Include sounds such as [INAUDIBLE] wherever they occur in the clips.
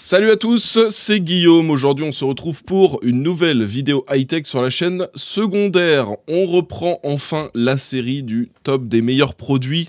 Salut à tous, c'est Guillaume. Aujourd'hui, on se retrouve pour une nouvelle vidéo high-tech sur la chaîne secondaire. On reprend enfin la série du top des meilleurs produits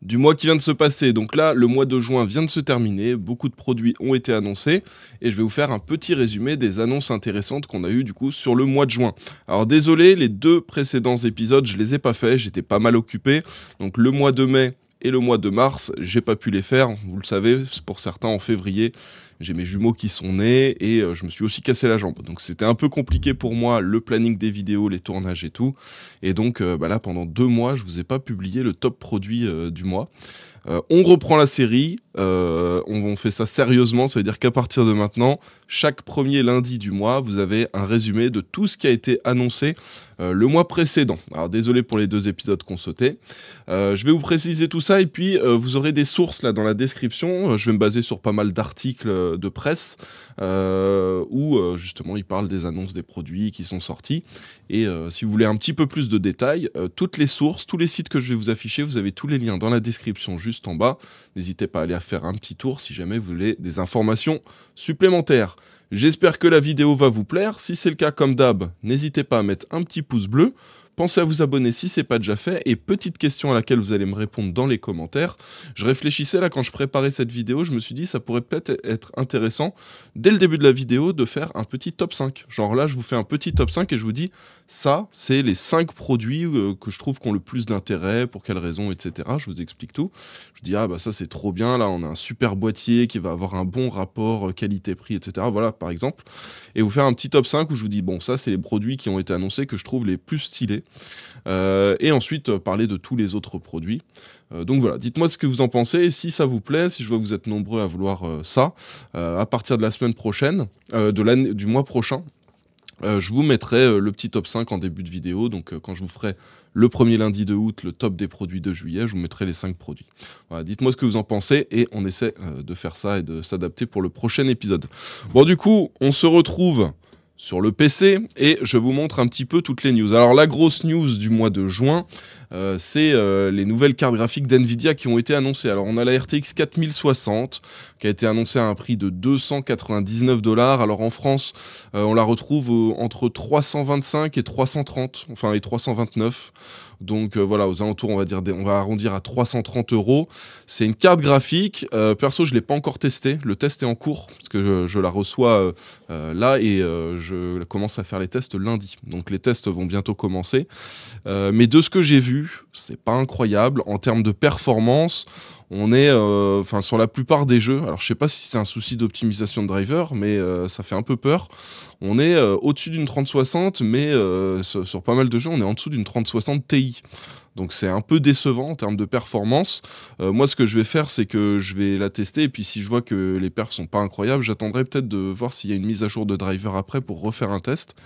du mois qui vient de se passer. Donc là, le mois de juin vient de se terminer, beaucoup de produits ont été annoncés et je vais vous faire un petit résumé des annonces intéressantes qu'on a eues du coup sur le mois de juin. Alors désolé, les deux précédents épisodes, je les ai pas faits, j'étais pas mal occupé. Donc le mois de mai et le mois de mars, j'ai pas pu les faire, vous le savez, pour certains en février j'ai mes jumeaux qui sont nés et euh, je me suis aussi cassé la jambe. Donc c'était un peu compliqué pour moi le planning des vidéos, les tournages et tout. Et donc euh, bah là pendant deux mois, je vous ai pas publié le top produit euh, du mois. on reprend la série, euh, on, fait ça sérieusement, ça veut dire qu'à partir de maintenant, chaque premier lundi du mois, vous avez un résumé de tout ce qui a été annoncé euh, le mois précédent. Alors désolé pour les deux épisodes qu'on sautait. Euh, je vais vous préciser tout ça et puis vous aurez des sources là dans la description. je vais me baser sur pas mal d'articles de presse où justement ils parlent des annonces des produits qui sont sortis. Et si vous voulez un petit peu plus de détails, toutes les sources, tous les sites que je vais vous afficher, vous avez tous les liens dans la description juste en bas. N'hésitez pas à aller à faire un petit tour si jamais vous voulez des informations supplémentaires. J'espère que la vidéo va vous plaire. Si c'est le cas, comme d'hab, n'hésitez pas à mettre un petit pouce bleu. Pensez à vous abonner si ce n'est pas déjà fait. Et petite question à laquelle vous allez me répondre dans les commentaires. Je réfléchissais là quand je préparais cette vidéo, je me suis dit ça pourrait peut-être être intéressant dès le début de la vidéo de faire un petit top 5. Genre là, je vous fais un petit top 5 et je vous dis ça, c'est les 5 produits euh, que je trouve qui ont le plus d'intérêt, pour quelles raisons, etc. Je vous explique tout. Je dis ah bah ça c'est trop bien, là on a un super boîtier qui va avoir un bon rapport euh, qualité-prix, etc. Voilà par exemple. Et vous faire un petit top 5 où je vous dis bon ça c'est les produits qui ont été annoncés que je trouve les plus stylés. Euh, et ensuite euh, parler de tous les autres produits. Euh, donc voilà, dites-moi ce que vous en pensez, et si ça vous plaît, si je vois que vous êtes nombreux à vouloir ça, à partir de la semaine prochaine, de du mois prochain, je vous mettrai le petit top 5 en début de vidéo, donc quand je vous ferai le premier lundi de août le top des produits de juillet, je vous mettrai les 5 produits. dites-moi ce que vous en pensez et on essaie de faire ça et de s'adapter pour le prochain épisode. Bon du coup, on se retrouve sur le PC et je vous montre un petit peu toutes les news. Alors la grosse news du mois de juin, euh, c'est euh, les nouvelles cartes graphiques d'NVIDIA qui ont été annoncées. Alors on a la RTX 4060 qui a été annoncée à un prix de 299 dollars. Alors en France, euh, on la retrouve entre 325 et 330, enfin les 329. Donc euh, voilà, aux alentours, on va dire, on va arrondir à 330 euros. C'est une carte graphique. Euh, perso, je l'ai pas encore testée. Le test est en cours parce que je, la reçois euh, là et je commence à faire les tests lundi. Donc les tests vont bientôt commencer. mais de ce que j'ai vu, c'est pas incroyable en termes de performance on est euh, enfin sur la plupart des jeux. Alors je sais pas si c'est un souci d'optimisation de driver, mais euh, ça fait un peu peur. On est euh, au-dessus d'une 3060, mais sur, pas mal de jeux, on est en dessous d'une 3060 Ti. Donc c'est un peu décevant en termes de performance. Euh, moi, ce que je vais faire, c'est que je vais la tester. Et puis si je vois que les perfs sont pas incroyables, j'attendrai peut-être de voir s'il y a une mise à jour de driver après pour refaire un test.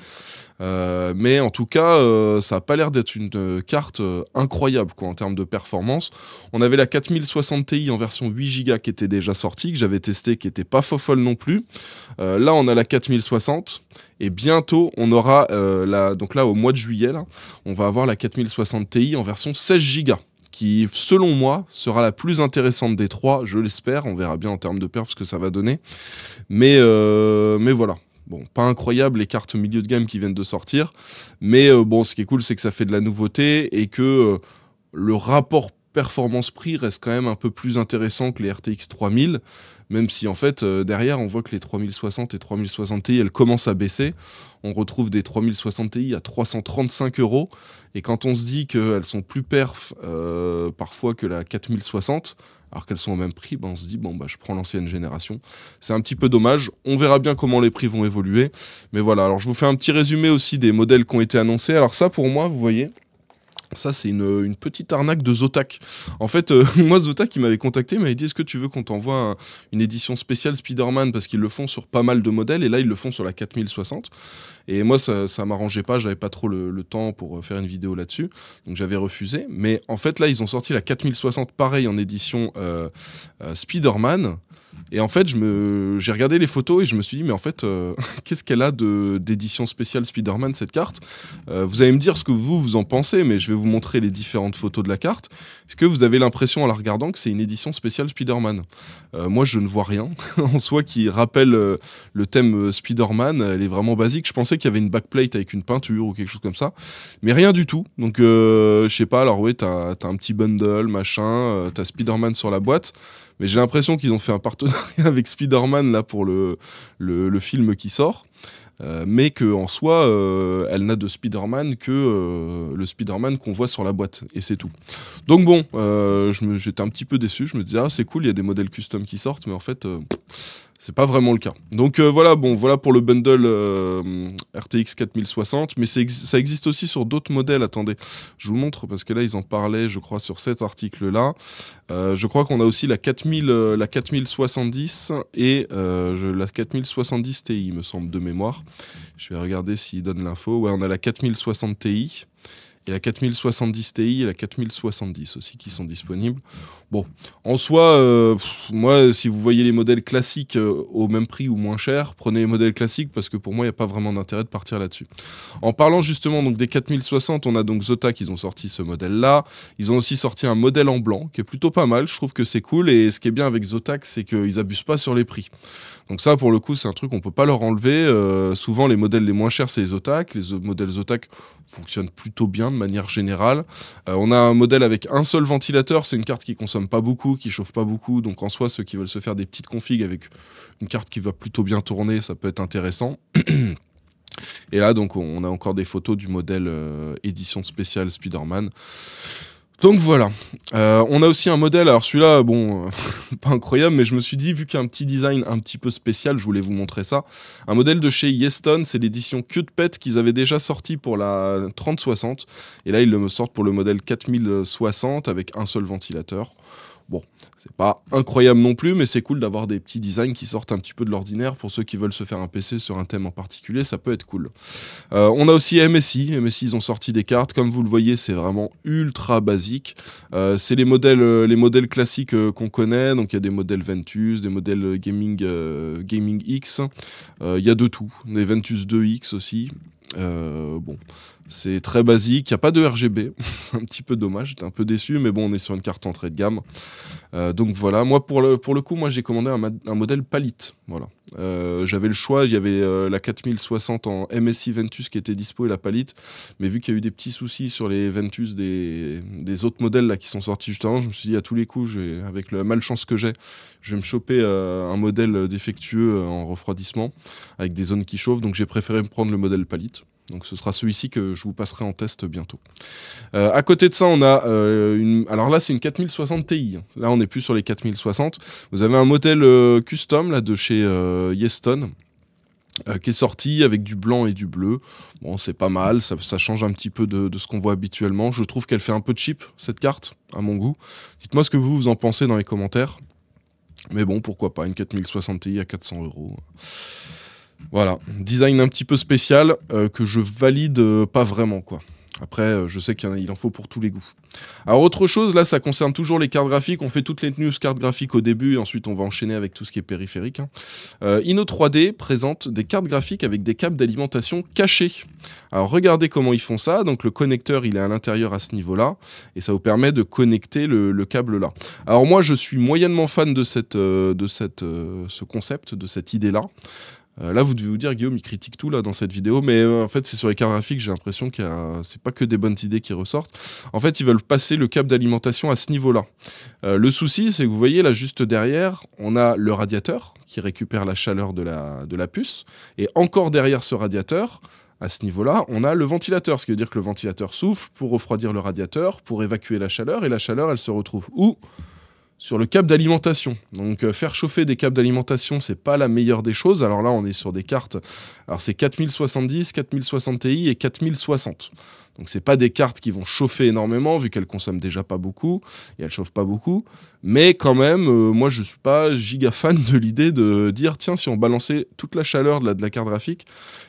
Euh, mais en tout cas, euh, ça n'a pas l'air d'être une carte incroyable quoi, en termes de performance. On avait la 4060 Ti en version 8 Go qui était déjà sortie, que j'avais testé, qui n'était pas fofolle non plus. là, on a la 4060. Et bientôt, on aura, euh, la, donc là, au mois de juillet, on va avoir la 4060 Ti en version 16 Go qui, selon moi, sera la plus intéressante des trois, je l'espère. On verra bien en termes de perf ce que ça va donner. Mais, euh, mais voilà. Bon, pas incroyable les cartes milieu de gamme qui viennent de sortir. Mais euh, bon, ce qui est cool, c'est que ça fait de la nouveauté et que le rapport performance-prix reste quand même un peu plus intéressant que les RTX 3000, même si en fait euh, derrière on voit que les 3060 et 3060 Ti elles commencent à baisser. On retrouve des 3060 Ti à 335 euros et quand on se dit qu'elles sont plus perf euh, parfois que la 4060 alors qu'elles sont au même prix, ben on se dit bon bah je prends l'ancienne génération. C'est un petit peu dommage. On verra bien comment les prix vont évoluer, mais voilà. Alors je vous fais un petit résumé aussi des modèles qui ont été annoncés. Alors ça pour moi vous voyez. Ça, c'est une, petite arnaque de Zotac. En fait, euh, [LAUGHS] moi, Zotac, qui m'avait contacté, m'avait dit Est-ce que tu veux qu'on t'envoie une édition spéciale Spider-Man Parce qu'ils le font sur pas mal de modèles, et là, ils le font sur la 4060. Et moi, ça, ça m'arrangeait pas, j'avais pas trop le, temps pour euh, faire une vidéo là-dessus, donc j'avais refusé. Mais en fait, là, ils ont sorti la 4060, pareil, en édition euh, euh, Spider-Man. Et en fait, j'ai regardé les photos et je me suis dit, mais en fait, [LAUGHS] qu'est-ce qu'elle a d'édition spéciale Spider-Man, cette carte Vous allez me dire ce que vous, vous en pensez, mais je vais vous vous montrer les différentes photos de la carte, est-ce que vous avez l'impression en la regardant que c'est une édition spéciale Spider-Man euh, Moi, je ne vois rien [LAUGHS] en soi qui rappelle euh, le thème euh, Spider-Man. Elle est vraiment basique. Je pensais qu'il y avait une backplate avec une peinture ou quelque chose comme ça, mais rien du tout. Donc, je sais pas. Alors, oui, t'as as un petit bundle, machin. t'as Spider-Man sur la boîte. Mais j'ai l'impression qu'ils ont fait un partenariat [LAUGHS] avec Spider-Man là pour le, le, le film qui sort. Euh, mais qu'en soi, euh, elle n'a de Spider-Man que euh, le Spider-Man qu'on voit sur la boîte, et c'est tout. Donc bon, j'étais un petit peu déçu, je me disais, ah c'est cool, il y a des modèles custom qui sortent, mais en fait, c'est pas vraiment le cas. Donc euh, voilà, bon, voilà pour le bundle euh, RTX 4060, mais ça existe aussi sur d'autres modèles. Attendez, je vous montre parce que là ils en parlaient, je crois, sur cet article-là. Euh, je crois qu'on a aussi la 4000, la 4070 et la 4070 Ti, me semble de mémoire. Je vais regarder s'ils donnent l'info. Ouais, on a la 4060 Ti. Il a la 4070 Ti et la 4070 aussi qui sont disponibles. Bon, en soi, euh, moi, si vous voyez les modèles classiques euh, au même prix ou moins cher, prenez les modèles classiques parce que pour moi, il n'y a pas vraiment d'intérêt de partir là-dessus. En parlant justement donc des 4060, on a donc Zotac qui ont sorti ce modèle-là. Ils ont aussi sorti un modèle en blanc qui est plutôt pas mal. Je trouve que c'est cool et ce qui est bien avec Zotac, c'est qu'ils abusent pas sur les prix. Donc ça, pour le coup, c'est un truc qu'on peut pas leur enlever. Euh, souvent, les modèles les moins chers, c'est les Zotac. Les modèles Zotac fonctionnent plutôt bien de manière générale. Euh, on a un modèle avec un seul ventilateur, c'est une carte qui consomme pas beaucoup, qui chauffe pas beaucoup, donc en soi ceux qui veulent se faire des petites configs avec une carte qui va plutôt bien tourner, ça peut être intéressant. Et là, donc, on a encore des photos du modèle euh, édition spéciale Spider-Man. Donc voilà. Euh, on a aussi un modèle, alors celui-là, bon, euh, [LAUGHS] pas incroyable, mais je me suis dit, vu qu'il y a un petit design un petit peu spécial, je voulais vous montrer ça. Un modèle de chez Yeston, c'est l'édition Cute Pet qu'ils avaient déjà sorti pour la 3060. Et là, ils le sortent pour le modèle 4060 avec un seul ventilateur. C'est pas incroyable non plus, mais c'est cool d'avoir des petits designs qui sortent un petit peu de l'ordinaire pour ceux qui veulent se faire un PC sur un thème en particulier, ça peut être cool. Euh, on a aussi MSI. MSI, ils ont sorti des cartes. Comme vous le voyez, c'est vraiment ultra basique. Euh, c'est les modèles, euh, les modèles classiques qu'on connaît. Donc il y a des modèles Ventus, des modèles Gaming, gaming X. Il y a de tout. Des Ventus 2X aussi. bon, c'est très basique, il n'y a pas de RGB, [LAUGHS] c'est un petit peu dommage, j'étais un peu déçu, mais bon, on est sur une carte entrée de gamme. Euh, donc voilà, moi pour le, pour le coup, moi j'ai commandé un, modèle Palit. Voilà. Euh, j'avais le choix, il y avait euh, la 4060 en MSI Ventus qui était dispo et la Palit, mais vu qu'il y a eu des petits soucis sur les Ventus des, autres modèles là, qui sont sortis juste je me suis dit à tous les coups, avec la malchance que j'ai, je vais me choper un modèle défectueux en refroidissement avec des zones qui chauffent, donc j'ai préféré me prendre le modèle Palit. Donc ce sera celui-ci que je vous passerai en test bientôt. Euh, à côté de ça, on a euh, une... Alors là, c'est une 4060 Ti. Là, on n'est plus sur les 4060. Vous avez un modèle euh, custom là, de chez euh, Yeston. qui est sorti avec du blanc et du bleu. Bon, c'est pas mal, ça, change un petit peu de, ce qu'on voit habituellement. Je trouve qu'elle fait un peu cheap, cette carte, à mon goût. Dites-moi ce que vous, vous en pensez dans les commentaires. Mais bon, pourquoi pas, une 4060 Ti à 400 euros. Voilà, design un petit peu spécial euh, que je valide euh, pas vraiment quoi. Après, euh, je sais qu'il en, faut pour tous les goûts. Alors autre chose, là, ça concerne toujours les cartes graphiques. On fait toutes les news cartes graphiques au début, et ensuite on va enchaîner avec tout ce qui est périphérique. Hein. Inno 3D présente des cartes graphiques avec des câbles d'alimentation cachés. Alors regardez comment ils font ça. Donc le connecteur, il est à l'intérieur à ce niveau-là, et ça vous permet de connecter le, câble là. Alors moi, je suis moyennement fan de cette, de cette, ce concept, de cette idée-là. Euh, là, vous devez vous dire, Guillaume, il critique tout là dans cette vidéo, mais euh, en fait, c'est sur les cartes graphiques, j'ai l'impression que a... c'est pas que des bonnes idées qui ressortent. En fait, ils veulent passer le cap d'alimentation à ce niveau-là. Euh, le souci, c'est que vous voyez là, juste derrière, on a le radiateur qui récupère la chaleur de la, de la puce, et encore derrière ce radiateur, à ce niveau-là, on a le ventilateur, ce qui veut dire que le ventilateur souffle pour refroidir le radiateur, pour évacuer la chaleur, et la chaleur, elle se retrouve où sur le câble d'alimentation. Donc euh, faire chauffer des câbles d'alimentation, c'est pas la meilleure des choses. Alors là, on est sur des cartes. Alors c'est 4070, 4060 Ti et 4060. Donc c'est pas des cartes qui vont chauffer énormément vu qu'elles consomment déjà pas beaucoup et elles chauffent pas beaucoup. Mais quand même, euh, moi je suis pas giga fan de l'idée de dire tiens si on balançait toute la chaleur de la, carte graphique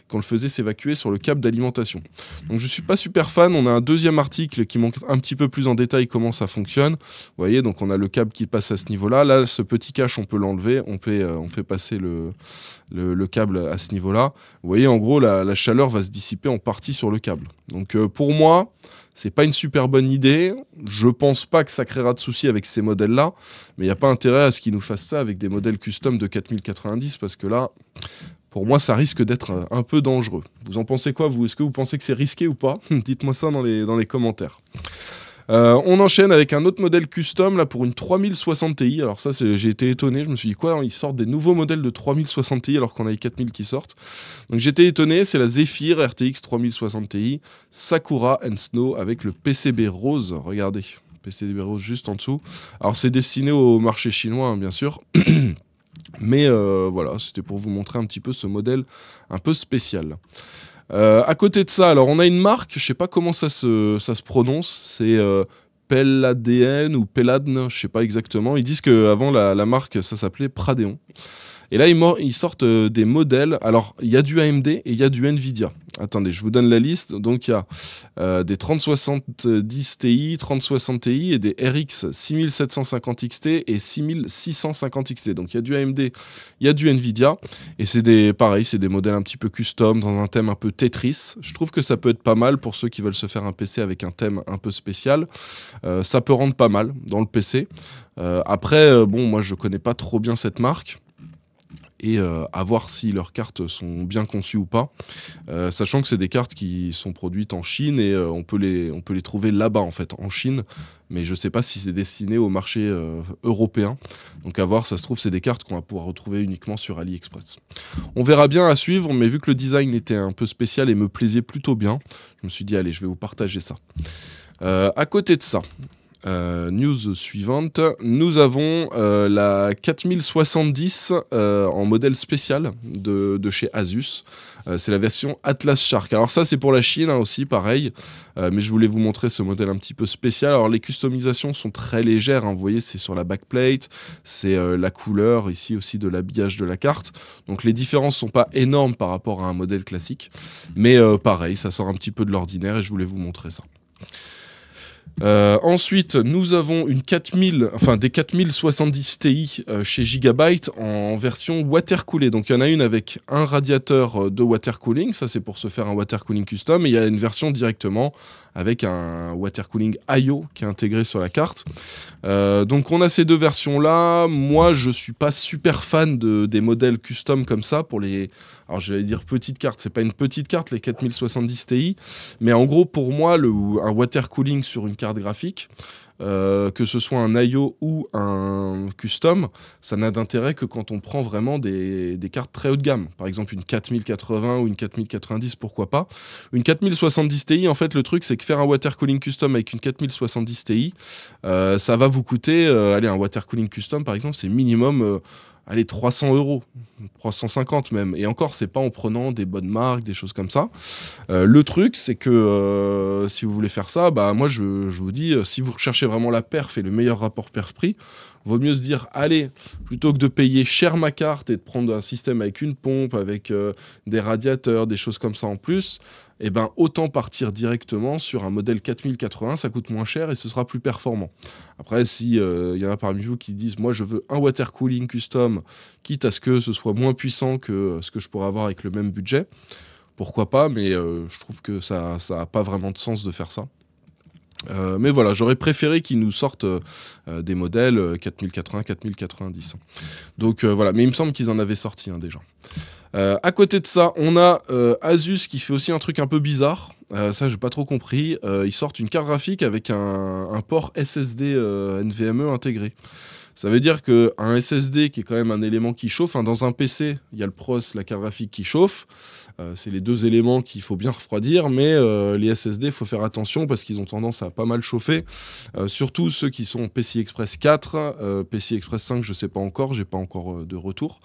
qu'on le faisait s'évacuer sur le câble d'alimentation. Donc je suis pas super fan. On a un deuxième article qui montre un petit peu plus en détail comment ça fonctionne. Vous voyez donc on a le câble qui passe à ce niveau-là. Là ce petit cache on peut l'enlever, on, peut, on fait passer le, le, câble à ce niveau-là. Vous voyez en gros la, chaleur va se dissiper en partie sur le câble. Donc euh, pour moi, c'est pas une super bonne idée. Je pense pas que ça créera de soucis avec ces modèles-là, mais il n'y a pas intérêt à ce qu'ils nous fassent ça avec des modèles custom de 4090 parce que là, pour moi, ça risque d'être euh, un peu dangereux. Vous en pensez quoi, vous Est-ce que vous pensez que c'est risqué ou pas [LAUGHS] Dites-moi ça dans les, dans les commentaires. Euh, on enchaîne avec un autre modèle custom là pour une 3060 Ti. Alors ça, j'ai été étonné. Je me suis dit quoi Ils sortent des nouveaux modèles de 3060 Ti alors qu'on a les 4000 qui sortent. Donc j'étais étonné. C'est la Zephyr RTX 3060 Ti Sakura and Snow avec le PCB rose. Regardez, PCB rose juste en dessous. Alors c'est destiné au marché chinois hein, bien sûr. [CLEARS THROAT] Mais euh, voilà, c'était pour vous montrer un petit peu ce modèle un peu spécial. Euh, à côté de ça, alors on a une marque, je sais pas comment ça se, prononce, c'est euh, ou Pelladne, je sais pas exactement. Ils disent qu'avant la, la marque, ça s'appelait Pradéon. Et là, ils, sortent euh, des modèles. Alors, il y a du AMD et il y a du Nvidia. Attendez, je vous donne la liste. Donc, il y a euh, des 3070 Ti, 3060 Ti et des RX 6750 XT et 6650 XT. Donc, il y a du AMD, il y a du Nvidia. Et c'est des, pareil, c'est des modèles un petit peu custom dans un thème un peu Tetris. Je trouve que ça peut être pas mal pour ceux qui veulent se faire un PC avec un thème un peu spécial. Euh, ça peut rendre pas mal dans le PC. après, bon, moi, je connais pas trop bien cette marque et euh, à voir si leurs cartes sont bien conçues ou pas. Euh, sachant que c'est des cartes qui sont produites en Chine et euh, on, peut les, on peut les trouver là-bas en fait, en Chine, mais je ne sais pas si c'est destiné au marché européen. Donc à voir, ça se trouve, c'est des cartes qu'on va pouvoir retrouver uniquement sur AliExpress. On verra bien à suivre, mais vu que le design était un peu spécial et me plaisait plutôt bien, je me suis dit, allez, je vais vous partager ça. à côté de ça, euh, news suivante. Nous avons euh, la 4070 euh, en modèle spécial de, chez Asus. c'est la version Atlas Shark. Alors ça c'est pour la Chine hein, aussi, pareil. mais je voulais vous montrer ce modèle un petit peu spécial. Alors les customisations sont très légères. Hein. vous voyez, c'est sur la backplate, c'est la couleur ici aussi de l'habillage de la carte. Donc les différences sont pas énormes par rapport à un modèle classique. Mais pareil, ça sort un petit peu de l'ordinaire et je voulais vous montrer ça. Euh, ensuite, nous avons une 4000, enfin des 4070 Ti euh, chez Gigabyte en version water coolée. Donc il y en a une avec un radiateur euh, de water cooling, ça c'est pour se faire un water cooling custom, et il y a une version directement avec un water cooling IO qui est intégré sur la carte. Euh, donc on a ces deux versions là. Moi je suis pas super fan de, des modèles custom comme ça pour les. Alors j'allais dire petite carte, c'est pas une petite carte les 4070 Ti, mais en gros pour moi le, un water cooling sur une carte graphique, euh, que ce soit un IO ou un custom, ça n'a d'intérêt que quand on prend vraiment des, cartes très haut de gamme. Par exemple, une 4080 ou une 4090, pourquoi pas. Une 4070 Ti, en fait, le truc, c'est que faire un water cooling custom avec une 4070 Ti, euh, ça va vous coûter, euh, allez, un water cooling custom, par exemple, c'est minimum allez, 300 euros, 350 même. Et encore, c'est pas en prenant des bonnes marques, des choses comme ça. Euh, le truc, c'est que euh, si vous voulez faire ça, bah moi, je, je, vous dis, euh, si vous recherchez vraiment la perf et le meilleur rapport perf-prix, Vaut mieux se dire, allez, plutôt que de payer cher ma carte et de prendre un système avec une pompe, avec euh, des radiateurs, des choses comme ça en plus, et eh ben, autant partir directement sur un modèle 4080, ça coûte moins cher et ce sera plus performant. Après, s'il euh, il y en a parmi vous qui disent, moi je veux un water cooling custom, quitte à ce que ce soit moins puissant que euh, ce que je pourrais avoir avec le même budget, pourquoi pas, mais je trouve que ça n'a pas vraiment de sens de faire ça. Euh, mais voilà, j'aurais préféré qu'ils nous sortent euh, euh, des modèles 4080, 4090. Hein. Donc voilà, mais il me semble qu'ils en avaient sorti hein, déjà. à côté de ça, on a Asus qui fait aussi un truc un peu bizarre. ça, j'ai pas trop compris. ils sortent une carte graphique avec un, port SSD NVMe intégré. Ça veut dire qu'un SSD, qui est quand même un élément qui chauffe, hein, dans un PC, il y a le pros, la carte graphique qui chauffe. Euh, c'est les deux éléments qu'il faut bien refroidir, mais euh, les SSD, il faut faire attention parce qu'ils ont tendance à pas mal chauffer. Euh, surtout ceux qui sont PCI Express 4, PCI Express 5, je ne sais pas encore, j'ai pas encore de retour.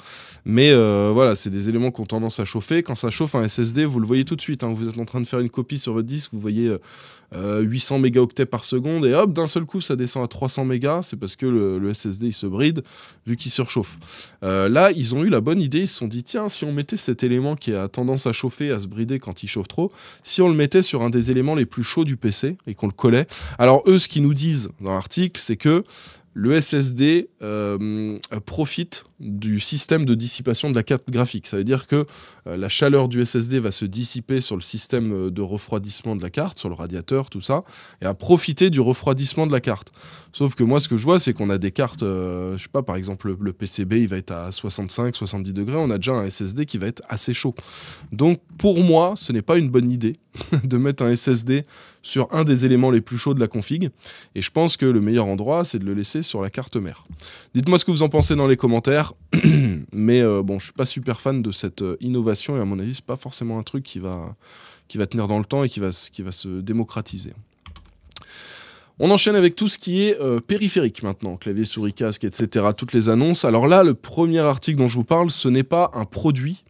Mais voilà, c'est des éléments qui ont tendance à chauffer. Quand ça chauffe un SSD, vous le voyez tout de suite. Hein, vous êtes en train de faire une copie sur votre disque, vous voyez 800 euh, mégaoctets par seconde, et hop, d'un seul coup, ça descend à 300 méga c'est parce que le, SSD, il se bride, vu qu'il surchauffe. Euh, là, ils ont eu la bonne idée, ils se sont dit, tiens, si on mettait cet élément qui a tendance à chauffer, à se brider quand il chauffe trop, si on le mettait sur un des éléments les plus chauds du PC, et qu'on le collait, alors eux, ce qu'ils nous disent dans l'article, c'est que le SSD euh, profite du système de dissipation de la carte graphique. Ça veut dire que euh, la chaleur du SSD va se dissiper sur le système euh, de refroidissement de la carte, sur le radiateur, tout ça, et à profiter du refroidissement de la carte. Sauf que moi, ce que je vois, c'est qu'on a des cartes, euh, je sais pas, par exemple, le PCB, il va être à 65, 70 degrés, on a déjà un SSD qui va être assez chaud. Donc, pour moi, ce n'est pas une bonne idée [LAUGHS] de mettre un SSD sur un des éléments les plus chauds de la config, et je pense que le meilleur endroit, c'est de le laisser sur la carte mère. Dites-moi ce que vous en pensez dans les commentaires, [CLEARS THROAT] mais bon, je suis pas super fan de cette innovation et à mon avis c'est pas forcément un truc qui va qui va tenir dans le temps et qui va qui va se démocratiser. On enchaîne avec tout ce qui est euh, périphérique maintenant, clavier, souris, casque, etc. Toutes les annonces. Alors là, le premier article dont je vous parle, ce n'est pas un produit,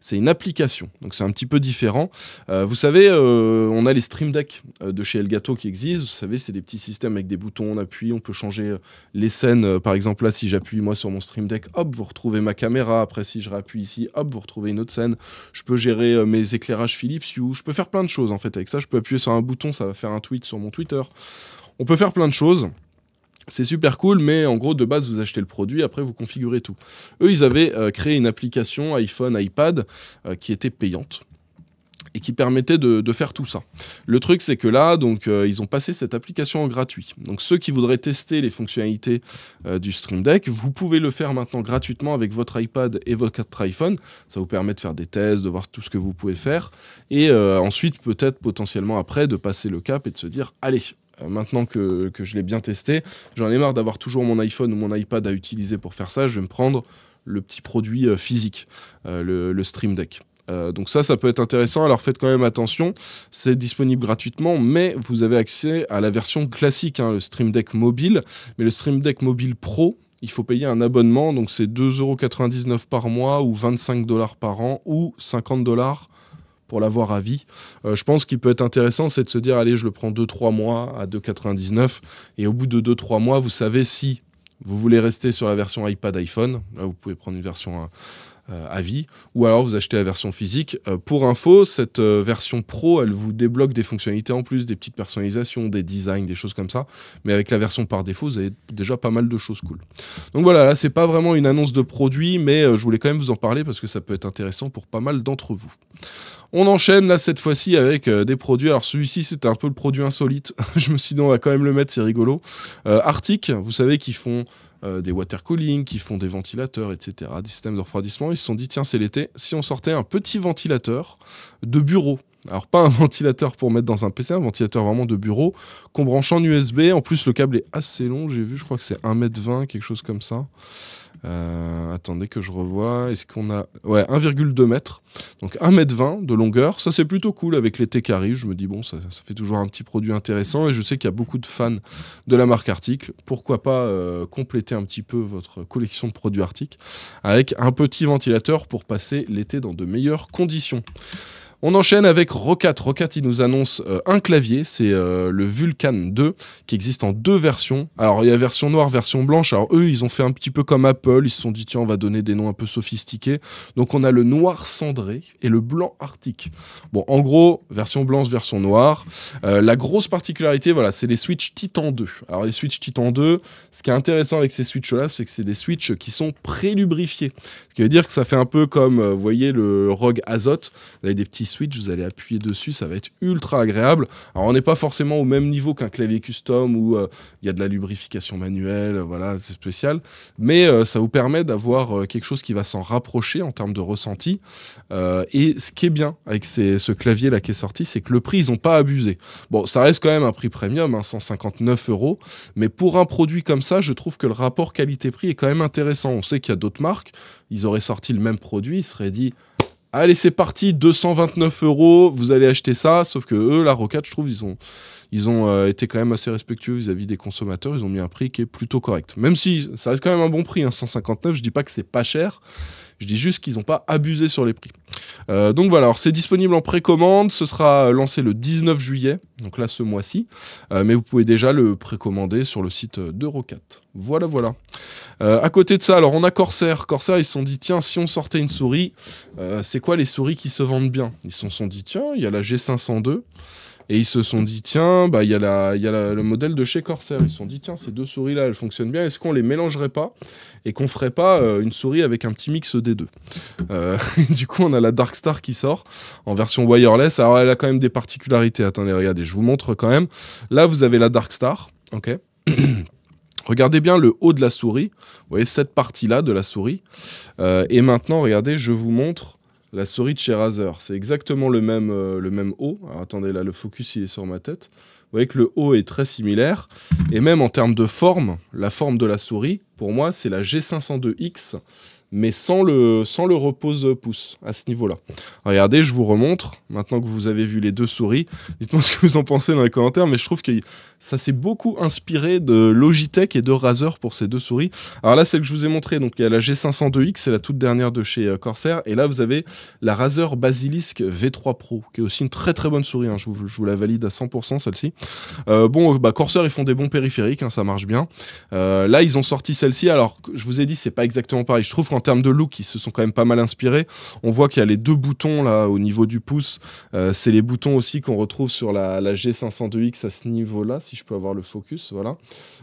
c'est une application. Donc c'est un petit peu différent. Euh, vous savez, euh, on a les Stream Deck euh, de chez Elgato qui existent. Vous savez, c'est des petits systèmes avec des boutons, on appuie, on peut changer les scènes. Par exemple, là, si j'appuie moi sur mon Stream Deck, hop, vous retrouvez ma caméra. Après, si je réappuie ici, hop, vous retrouvez une autre scène. Je peux gérer mes éclairages Philips Hue. Je peux faire plein de choses en fait avec ça. Je peux appuyer sur un bouton, ça va faire un tweet sur mon Twitter. On peut faire plein de choses. C'est super cool, mais en gros, de base, vous achetez le produit, après, vous configurez tout. Eux, ils avaient euh, créé une application iPhone, iPad, euh, qui était payante et qui permettait de, faire tout ça. Le truc, c'est que là, donc, euh, ils ont passé cette application en gratuit. Donc, ceux qui voudraient tester les fonctionnalités du Stream Deck, vous pouvez le faire maintenant gratuitement avec votre iPad et votre iPhone. Ça vous permet de faire des tests, de voir tout ce que vous pouvez faire, et ensuite, peut-être potentiellement après, de passer le cap et de se dire, allez, euh, maintenant que, que je l'ai bien testé, j'en ai marre d'avoir toujours mon iPhone ou mon iPad à utiliser pour faire ça. Je vais me prendre le petit produit euh, physique, euh, le, Stream Deck. donc ça, ça peut être intéressant. Alors faites quand même attention, c'est disponible gratuitement, mais vous avez accès à la version classique, hein, le Stream Deck mobile. Mais le Stream Deck mobile Pro, il faut payer un abonnement, donc c'est 2,99€ par mois ou 25$ par an ou 50$ pour l'avoir à vie. Euh, je pense qu'il peut être intéressant, c'est de se dire, allez, je le prends 2-3 mois à 2,99, et au bout de 2-3 mois, vous savez si vous voulez rester sur la version iPad iPhone, là vous pouvez prendre une version euh, à, vie, ou alors vous achetez la version physique. Euh, pour info, cette version pro, elle vous débloque des fonctionnalités en plus, des petites personnalisations, des designs, des choses comme ça. Mais avec la version par défaut, vous avez déjà pas mal de choses cool. Donc voilà, là c'est pas vraiment une annonce de produit, mais je voulais quand même vous en parler parce que ça peut être intéressant pour pas mal d'entre vous. On enchaîne là cette fois-ci avec euh, des produits. Alors celui-ci c'était un peu le produit insolite. [LAUGHS] je me suis dit on va quand même le mettre, c'est rigolo. Euh, Arctic, vous savez qu'ils font euh, des water cooling, qui font des ventilateurs, etc., des systèmes de refroidissement. Ils se sont dit, tiens, c'est l'été, si on sortait un petit ventilateur de bureau. Alors pas un [LAUGHS] ventilateur pour mettre dans un PC, un ventilateur vraiment de bureau, qu'on branche en USB. En plus, le câble est assez long, j'ai vu, je crois que c'est 1m20, quelque chose comme ça. Euh, attendez que je revois. Est-ce qu'on a. Ouais, 1,2 mètre, Donc 1 mètre 20 de longueur. Ça, c'est plutôt cool avec les arrive, Je me dis, bon, ça, fait toujours un petit produit intéressant. Et je sais qu'il y a beaucoup de fans de la marque Arctic. Pourquoi pas euh, compléter un petit peu votre collection de produits Arctic avec un petit ventilateur pour passer l'été dans de meilleures conditions. On enchaîne avec ROCAT. ROCAT, il nous annonce euh, un clavier, c'est euh, le Vulcan 2, qui existe en deux versions. Alors, il y a version noire, version blanche. Alors, eux, ils ont fait un petit peu comme Apple, ils se sont dit, tiens, on va donner des noms un peu sophistiqués. Donc, on a le noir cendré et le blanc arctique. Bon, en gros, version blanche, version noire. Euh, la grosse particularité, voilà, c'est les Switch Titan 2. Alors, les Switch Titan 2, ce qui est intéressant avec ces Switch-là, c'est que c'est des Switch qui sont pré-lubrifiés. Ce qui veut dire que ça fait un peu comme, vous voyez, le Rogue Azote. Vous des petits Switch, vous allez appuyer dessus, ça va être ultra agréable. Alors on n'est pas forcément au même niveau qu'un clavier custom où euh, il y a de la lubrification manuelle, voilà, c'est spécial, mais euh, ça vous permet d'avoir euh, quelque chose qui va s'en rapprocher en termes de ressenti. et ce qui est bien avec ce clavier là qui est sorti, c'est que le prix, ils n'ont pas abusé. Bon, ça reste quand même un prix premium, 159 hein, euros, mais pour un produit comme ça, je trouve que le rapport qualité-prix est quand même intéressant. On sait qu'il y a d'autres marques, ils auraient sorti le même produit, ils seraient dit Allez, c'est parti, 229 euros, vous allez acheter ça. Sauf que eux, la Rocade, je trouve, ils ont, ils ont euh, été quand même assez respectueux vis-à-vis des consommateurs. Ils ont mis un prix qui est plutôt correct. Même si ça reste quand même un bon prix, 159, hein, je dis pas que c'est pas cher. Je dis juste qu'ils n'ont pas abusé sur les prix. Euh, donc voilà, c'est disponible en précommande, ce sera euh, lancé le 19 juillet, donc là ce mois-ci, euh, mais vous pouvez déjà le précommander sur le site d'Eurocat. Voilà, voilà. à côté de ça, alors on a Corsair. Corsair, ils se sont dit, tiens, si on sortait une souris, c'est quoi les souris qui se vendent bien Ils se sont dit, tiens, il y a la G502. Et ils se sont dit, tiens, bah, il y a, la, y a le modèle de chez Corsair. Ils se sont dit, tiens, ces deux souris-là, elles fonctionnent bien. Est-ce qu'on les mélangerait pas et qu'on ferait pas euh, une souris avec un petit mix des deux euh, [LAUGHS] Du coup, on a la Dark Star qui sort en version wireless. Alors, elle a quand même des particularités. Attendez, regardez, je vous montre quand même. Là, vous avez la Dark Star. OK [CLEARS THROAT] Regardez bien le haut de la souris. Vous voyez cette partie-là de la souris. Euh, et maintenant, regardez, je vous montre la souris de chez Razer, c'est exactement le même, euh, le même haut. attendez, là, le focus, il est sur ma tête. Vous voyez que le haut est très similaire. Et même en termes de forme, la forme de la souris, pour moi, c'est la G502X mais sans le, sans le repose-pouce à ce niveau-là. Regardez, je vous remontre, maintenant que vous avez vu les deux souris, dites-moi [LAUGHS] ce que vous en pensez dans les commentaires, mais je trouve que ça s'est beaucoup inspiré de Logitech et de Razer pour ces deux souris. Alors là, celle que je vous ai montrée, donc il y a la G502X, c'est la toute dernière de chez euh, Corsair, et là vous avez la Razer Basilisk V3 Pro, qui est aussi une très très bonne souris, hein. je, vous, la valide à 100% celle-ci. Euh, bon, euh, bah, Corsair, ils font des bons périphériques, hein, ça marche bien. là, ils ont sorti celle-ci, alors je vous ai dit, c'est pas exactement pareil, je trouve qu'en en termes de look, ils se sont quand même pas mal inspirés. On voit qu'il y a les deux boutons là au niveau du pouce. Euh, c'est les boutons aussi qu'on retrouve sur la, G502X à ce niveau-là, si je peux avoir le focus. Voilà.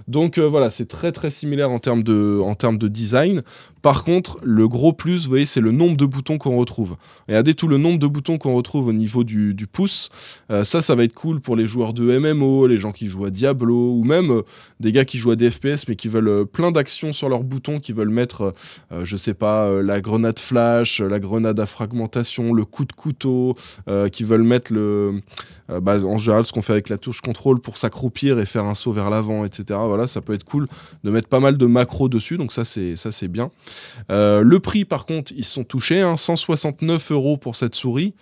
Donc euh, voilà, c'est très très similaire en termes de, en termes de design. Par contre, le gros plus, vous voyez, c'est le nombre de boutons qu'on retrouve. Regardez tout le nombre de boutons qu'on retrouve au niveau du, pouce. Euh, ça, ça va être cool pour les joueurs de MMO, les gens qui jouent à Diablo, ou même euh, des gars qui jouent à des FPS mais qui veulent euh, plein d'actions sur leurs boutons, qui veulent mettre, je sais pas, la grenade flash, la grenade à fragmentation, le coup de couteau, qui veulent mettre le. Bah, en général, ce qu'on fait avec la touche contrôle pour s'accroupir et faire un saut vers l'avant, etc. Voilà, ça peut être cool de mettre pas mal de macros dessus, donc ça, c'est bien. Euh, le prix, par contre, ils sont touchés, 169 hein. euros pour cette souris.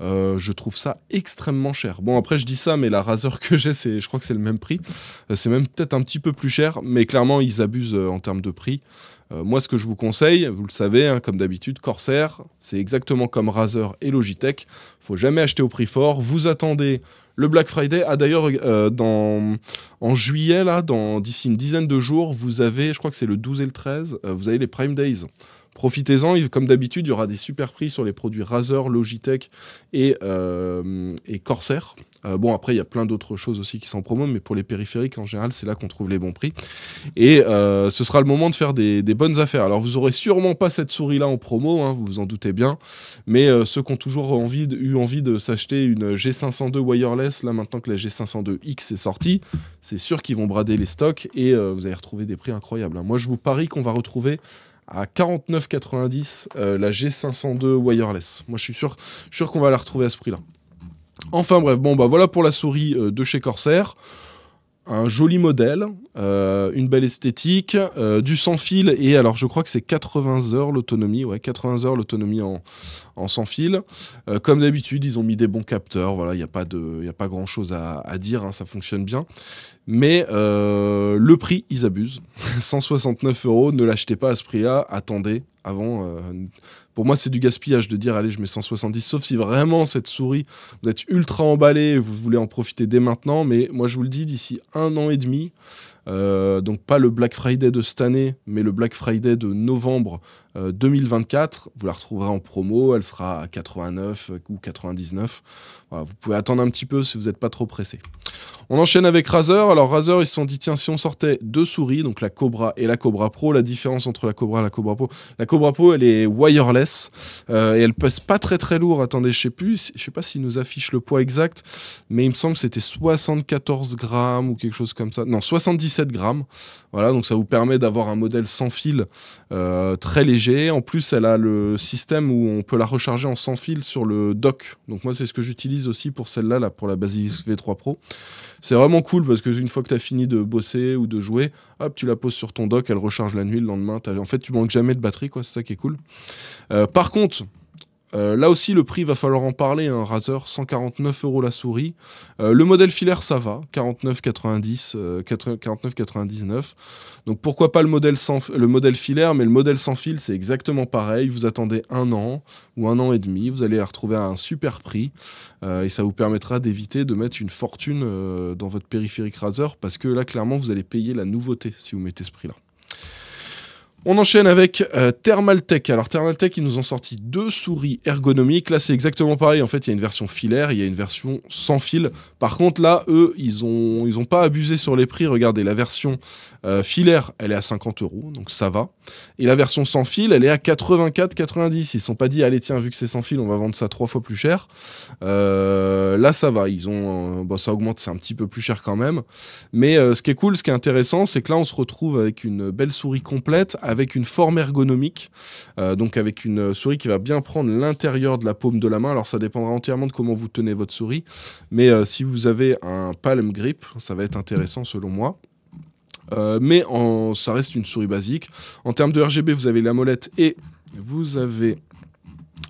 Euh, je trouve ça extrêmement cher. Bon, après, je dis ça, mais la Razer que j'ai, je crois que c'est le même prix. Euh, c'est même peut-être un petit peu plus cher, mais clairement, ils abusent en termes de prix. moi, ce que je vous conseille, vous le savez, hein, comme d'habitude, Corsair, c'est exactement comme Razer et Logitech. Faut jamais acheter au prix fort. Vous attendez le Black Friday a d'ailleurs, euh, en juillet, là, d'ici une dizaine de jours, vous avez, je crois que c'est le 12 et le 13, euh, vous avez les Prime Days. Profitez-en, comme d'habitude, il y aura des super prix sur les produits Razer, Logitech et, euh, Corsair. Euh, bon, après, il y a plein d'autres choses aussi qui sont en promo, mais pour les périphériques, en général, c'est là qu'on trouve les bons prix. Et euh, ce sera le moment de faire des, bonnes affaires. Alors, vous n'aurez sûrement pas cette souris-là en promo, hein, vous vous en doutez bien, mais ceux qui ont toujours eu envie de s'acheter une G502 wireless, là, maintenant que la G502X est sortie, c'est sûr qu'ils vont brader les stocks et vous allez retrouver des prix incroyables. Hein. Moi, je vous parie qu'on va retrouver à 49,90 euh, la G502 wireless. Moi, je suis sûr, sûr qu'on va la retrouver à ce prix-là. Enfin bref, bon bah voilà pour la souris euh, de chez Corsair un joli modèle, euh, une belle esthétique, euh, du sans fil et alors je crois que c'est 80 heures l'autonomie, ouais 80 heures l'autonomie en, sans fil. Euh, comme d'habitude, ils ont mis des bons capteurs, voilà, il n'y a pas de, a pas grand chose à, dire, hein, ça fonctionne bien. Mais le prix, ils abusent, 169 [LAUGHS] euros, ne l'achetez pas à ce prix-là, attendez avant pour moi, c'est du gaspillage de dire allez, je mets 170, sauf si vraiment cette souris, vous êtes ultra emballé, vous voulez en profiter dès maintenant. Mais moi, je vous le dis, d'ici un an et demi, euh, donc pas le Black Friday de cette année, mais le Black Friday de novembre 2024. Euh, vous la retrouverez en promo, elle sera à 89 ou 99. vous pouvez attendre un petit peu si vous n'êtes pas trop pressé. On enchaîne avec Razer. Alors Razer, ils se sont dit, tiens, si on sortait deux souris, donc la Cobra et la Cobra Pro, la différence entre la Cobra et la Cobra Pro, la Cobra Pro, elle est wireless euh, et elle pèse pas très très lourd. Attendez, je sais plus, je sais pas s'il nous affiche le poids exact, mais il me semble que c'était 74 grammes ou quelque chose comme ça. Non, 70 grammes. Voilà, donc ça vous permet d'avoir un modèle sans fil euh, très léger. En plus, elle a le système où on peut la recharger en sans fil sur le dock. Donc moi, c'est ce que j'utilise aussi pour celle-là, là, pour la Basilisk V3 Pro. C'est vraiment cool parce que une fois que tu as fini de bosser ou de jouer, hop, tu la poses sur ton dock, elle recharge la nuit, le lendemain. En fait, tu manques jamais de batterie, quoi. C'est ça qui est cool. Euh, par contre, euh, là aussi, le prix, va falloir en parler. Un hein, Razer, 149 euros la souris. Euh, le modèle filaire, ça va, 49,90, 49,99. Euh, Donc pourquoi pas le modèle, le modèle filaire, mais le modèle sans fil, c'est exactement pareil. Vous attendez un an ou un an et demi, vous allez la retrouver à un super prix et ça vous permettra d'éviter de mettre une fortune dans votre périphérique Razer parce que là, clairement, vous allez payer la nouveauté si vous mettez ce prix-là. On enchaîne avec euh, Thermaltech. Alors Thermaltech, ils nous ont sorti deux souris ergonomiques. Là, c'est exactement pareil. En fait, il y a une version filaire, il y a une version sans fil. Par contre, là, eux, ils ont, ils pas abusé sur les prix. Regardez, la version euh, filaire, elle est à 50 euros, donc ça va. Et la version sans fil, elle est à 84,90. Ils sont pas dit, allez tiens, vu que c'est sans fil, on va vendre ça trois fois plus cher. Euh, là, ça va. Ils ont, bon, ça augmente, c'est un petit peu plus cher quand même. Mais ce qui est cool, ce qui est intéressant, c'est que là, on se retrouve avec une belle souris complète avec une forme ergonomique, euh, donc avec une souris qui va bien prendre l'intérieur de la paume de la main. Alors ça dépendra entièrement de comment vous tenez votre souris, mais euh, si vous avez un palm grip, ça va être intéressant selon moi. Euh, mais ça reste une souris basique. En termes de RGB, vous avez la molette et vous avez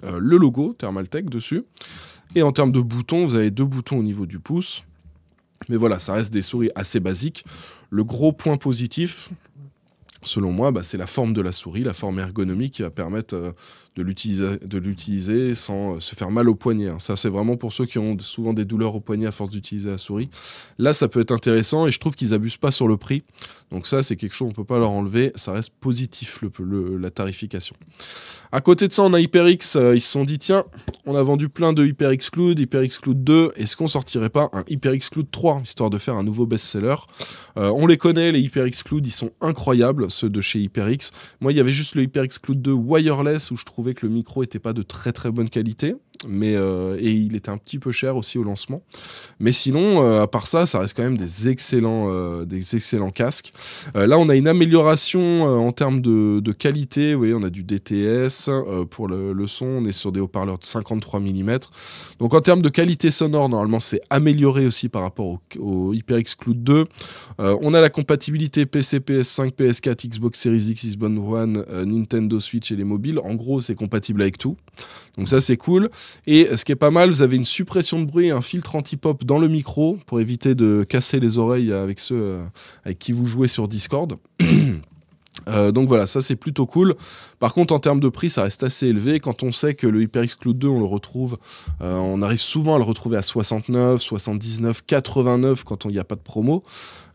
le logo Thermaltech dessus. Et en termes de boutons, vous avez deux boutons au niveau du pouce. Mais voilà, ça reste des souris assez basiques. Le gros point positif, selon moi, bah, c'est la forme de la souris, la forme ergonomique qui va permettre euh, de l'utiliser sans euh, se faire mal au poignet. Hein. Ça, c'est vraiment pour ceux qui ont souvent des douleurs au poignet à force d'utiliser la souris. Là, ça peut être intéressant et je trouve qu'ils n'abusent pas sur le prix. Donc ça, c'est quelque chose qu'on peut pas leur enlever. Ça reste positif, le, la tarification. À côté de ça, on a HyperX. Euh, ils se sont dit, tiens, on a vendu plein de HyperX Cloud, HyperX Cloud 2. Est-ce qu'on sortirait pas un HyperX Cloud 3, histoire de faire un nouveau best-seller euh, On les connaît, les HyperX Cloud. Ils sont incroyables, ceux de chez HyperX. Moi, il y avait juste le HyperX Cloud 2 wireless où je trouvais que le micro n'était pas de très très bonne qualité mais euh, et il était un petit peu cher aussi au lancement. Mais sinon, euh, à part ça, ça reste quand même des excellents, euh, des excellents casques. là, on a une amélioration en termes de, qualité. Vous voyez, on a du DTS pour le, son. On est sur des haut-parleurs de 53 mm. Donc, en termes de qualité sonore, normalement, c'est amélioré aussi par rapport au, au HyperX Cloud 2. on a la compatibilité PC, PS5, PS4, Xbox Series X, Xbox One, Nintendo Switch et les mobiles. En gros, c'est compatible avec tout. Donc ça c'est cool. Et ce qui est pas mal, vous avez une suppression de bruit, un filtre anti-pop dans le micro pour éviter de casser les oreilles avec ceux euh, avec qui vous jouez sur Discord. [CLEARS THROAT] Euh, donc voilà, ça c'est plutôt cool. Par contre, en termes de prix, ça reste assez élevé. Quand on sait que le HyperX Cloud 2, on le retrouve, euh, on arrive souvent à le retrouver à 69, 79, 89 quand il n'y a pas de promo.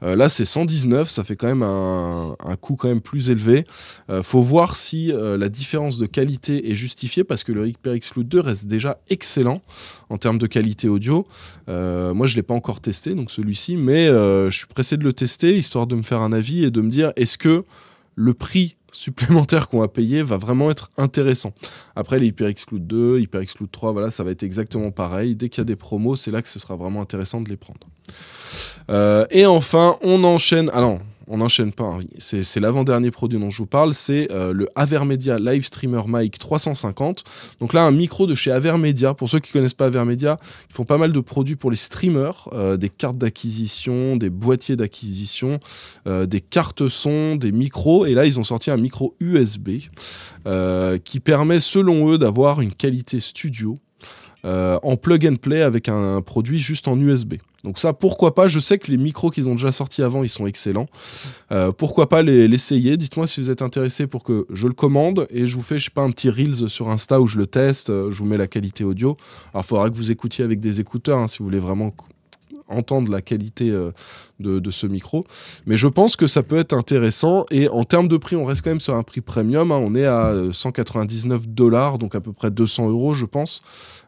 Euh, là, c'est 119, ça fait quand même un, coût quand même plus élevé. Il euh, faut voir si euh, la différence de qualité est justifiée parce que le HyperX Loop 2 reste déjà excellent en termes de qualité audio. moi, je l'ai pas encore testé, donc celui-ci, mais je suis pressé de le tester histoire de me faire un avis et de me dire est-ce que le prix supplémentaire qu'on va payer va vraiment être intéressant. Après, les Hyper Exclude 2, Hyper Exclude 3, voilà, ça va être exactement pareil. Dès qu'il y a des promos, c'est là que ce sera vraiment intéressant de les prendre. Euh, et enfin, on enchaîne. Alors. Ah on n'enchaîne pas. Hein. C'est l'avant-dernier produit dont je vous parle, c'est euh, le Avermedia Live Streamer Mic 350. Donc là, un micro de chez Avermedia. Pour ceux qui connaissent pas Avermedia, ils font pas mal de produits pour les streamers, euh, des cartes d'acquisition, des boîtiers d'acquisition, euh, des cartes son, des micros. Et là, ils ont sorti un micro USB qui permet, selon eux, d'avoir une qualité studio euh, en plug and play avec un, produit juste en USB. Donc ça, pourquoi pas Je sais que les micros qu'ils ont déjà sortis avant, ils sont excellents. Euh, pourquoi pas l'essayer Dites-moi si vous êtes intéressé pour que je le commande et je vous fais, je sais pas, un petit reels sur Insta où je le teste, euh, je vous mets la qualité audio. Alors, il faudra que vous écoutiez avec des écouteurs hein, si vous voulez vraiment entendre la qualité euh, de, ce micro. Mais je pense que ça peut être intéressant. Et en termes de prix, on reste quand même sur un prix premium. Hein. On est à 199 euh, dollars, donc à peu près 200 euros, je pense,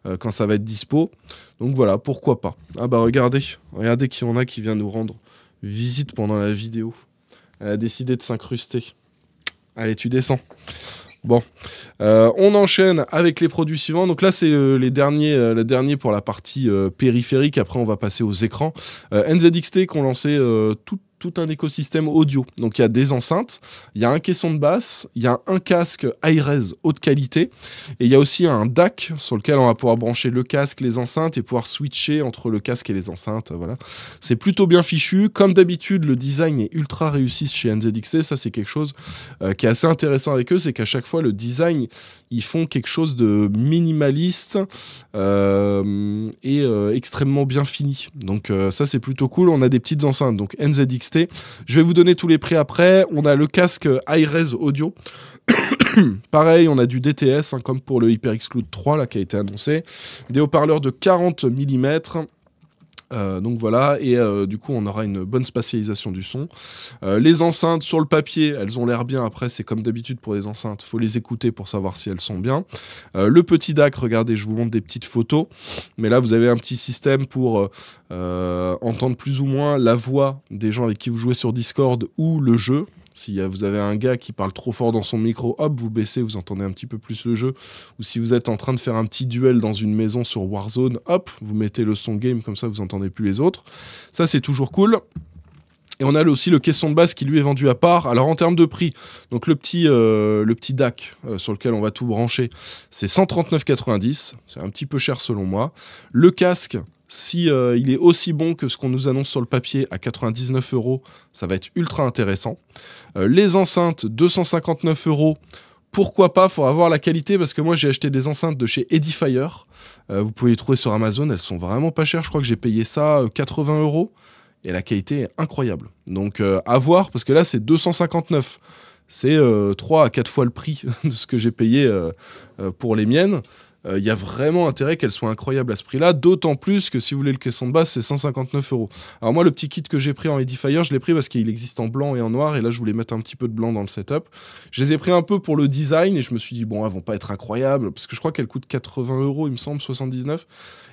euh, quand ça va être dispo. Donc voilà, pourquoi pas. Ah bah regardez, regardez qui y en a qui vient nous rendre visite pendant la vidéo. Elle a décidé de s'incruster. Allez, tu descends. Bon, euh, on enchaîne avec les produits suivants. Donc là, c'est euh, les derniers, euh, les pour la partie périphérique. Après, on va passer aux écrans. NZXT qu'on lançait tout tout un écosystème audio. Donc il y a des enceintes, il y a un caisson de basse, il y a un casque iRes haute qualité, et il y a aussi un DAC sur lequel on va pouvoir brancher le casque, les enceintes et pouvoir switcher entre le casque et les enceintes. Voilà, c'est plutôt bien fichu. Comme d'habitude, le design est ultra réussi chez NZXT. Ça c'est quelque chose euh, qui est assez intéressant avec eux, c'est qu'à chaque fois le design, ils font quelque chose de minimaliste euh, et euh, extrêmement bien fini. Donc ça c'est plutôt cool. On a des petites enceintes. Donc NZXT je vais vous donner tous les prix après. On a le casque iRes Audio. [COUGHS] Pareil, on a du DTS, hein, comme pour le HyperX Cloud 3 là, qui a été annoncé. Des haut-parleurs de 40 mm euh, donc voilà, et euh, du coup on aura une bonne spatialisation du son. Euh, les enceintes sur le papier, elles ont l'air bien. Après, c'est comme d'habitude pour les enceintes, faut les écouter pour savoir si elles sont bien. le petit DAC, regardez, je vous montre des petites photos, mais là vous avez un petit système pour entendre plus ou moins la voix des gens avec qui vous jouez sur Discord ou le jeu. Si vous avez un gars qui parle trop fort dans son micro, hop, vous baissez, vous entendez un petit peu plus le jeu. Ou si vous êtes en train de faire un petit duel dans une maison sur Warzone, hop, vous mettez le son game, comme ça vous entendez plus les autres. Ça, c'est toujours cool. Et on a aussi le caisson de base qui lui est vendu à part. Alors en termes de prix, donc le petit, euh, le petit DAC euh, sur lequel on va tout brancher, c'est 139,90. C'est un petit peu cher selon moi. Le casque, si euh, il est aussi bon que ce qu'on nous annonce sur le papier à 99 euros, ça va être ultra intéressant. Euh, les enceintes 259 euros. Pourquoi pas Faut avoir la qualité parce que moi j'ai acheté des enceintes de chez Edifier. Euh, vous pouvez les trouver sur Amazon. Elles sont vraiment pas chères. Je crois que j'ai payé ça 80 euros et la qualité est incroyable. Donc à voir parce que là c'est 259. C'est 3 à 4 fois le prix [LAUGHS] de ce que j'ai payé pour les miennes il euh, y a vraiment intérêt qu'elle soit incroyable à ce prix-là, d'autant plus que si vous voulez le caisson de base, c'est 159 euros. Alors moi, le petit kit que j'ai pris en Edifier, je l'ai pris parce qu'il existe en blanc et en noir, et là, je voulais mettre un petit peu de blanc dans le setup. Je les ai pris un peu pour le design, et je me suis dit, bon, elles vont pas être incroyables, parce que je crois qu'elles coûtent 80 euros, il me semble, 79.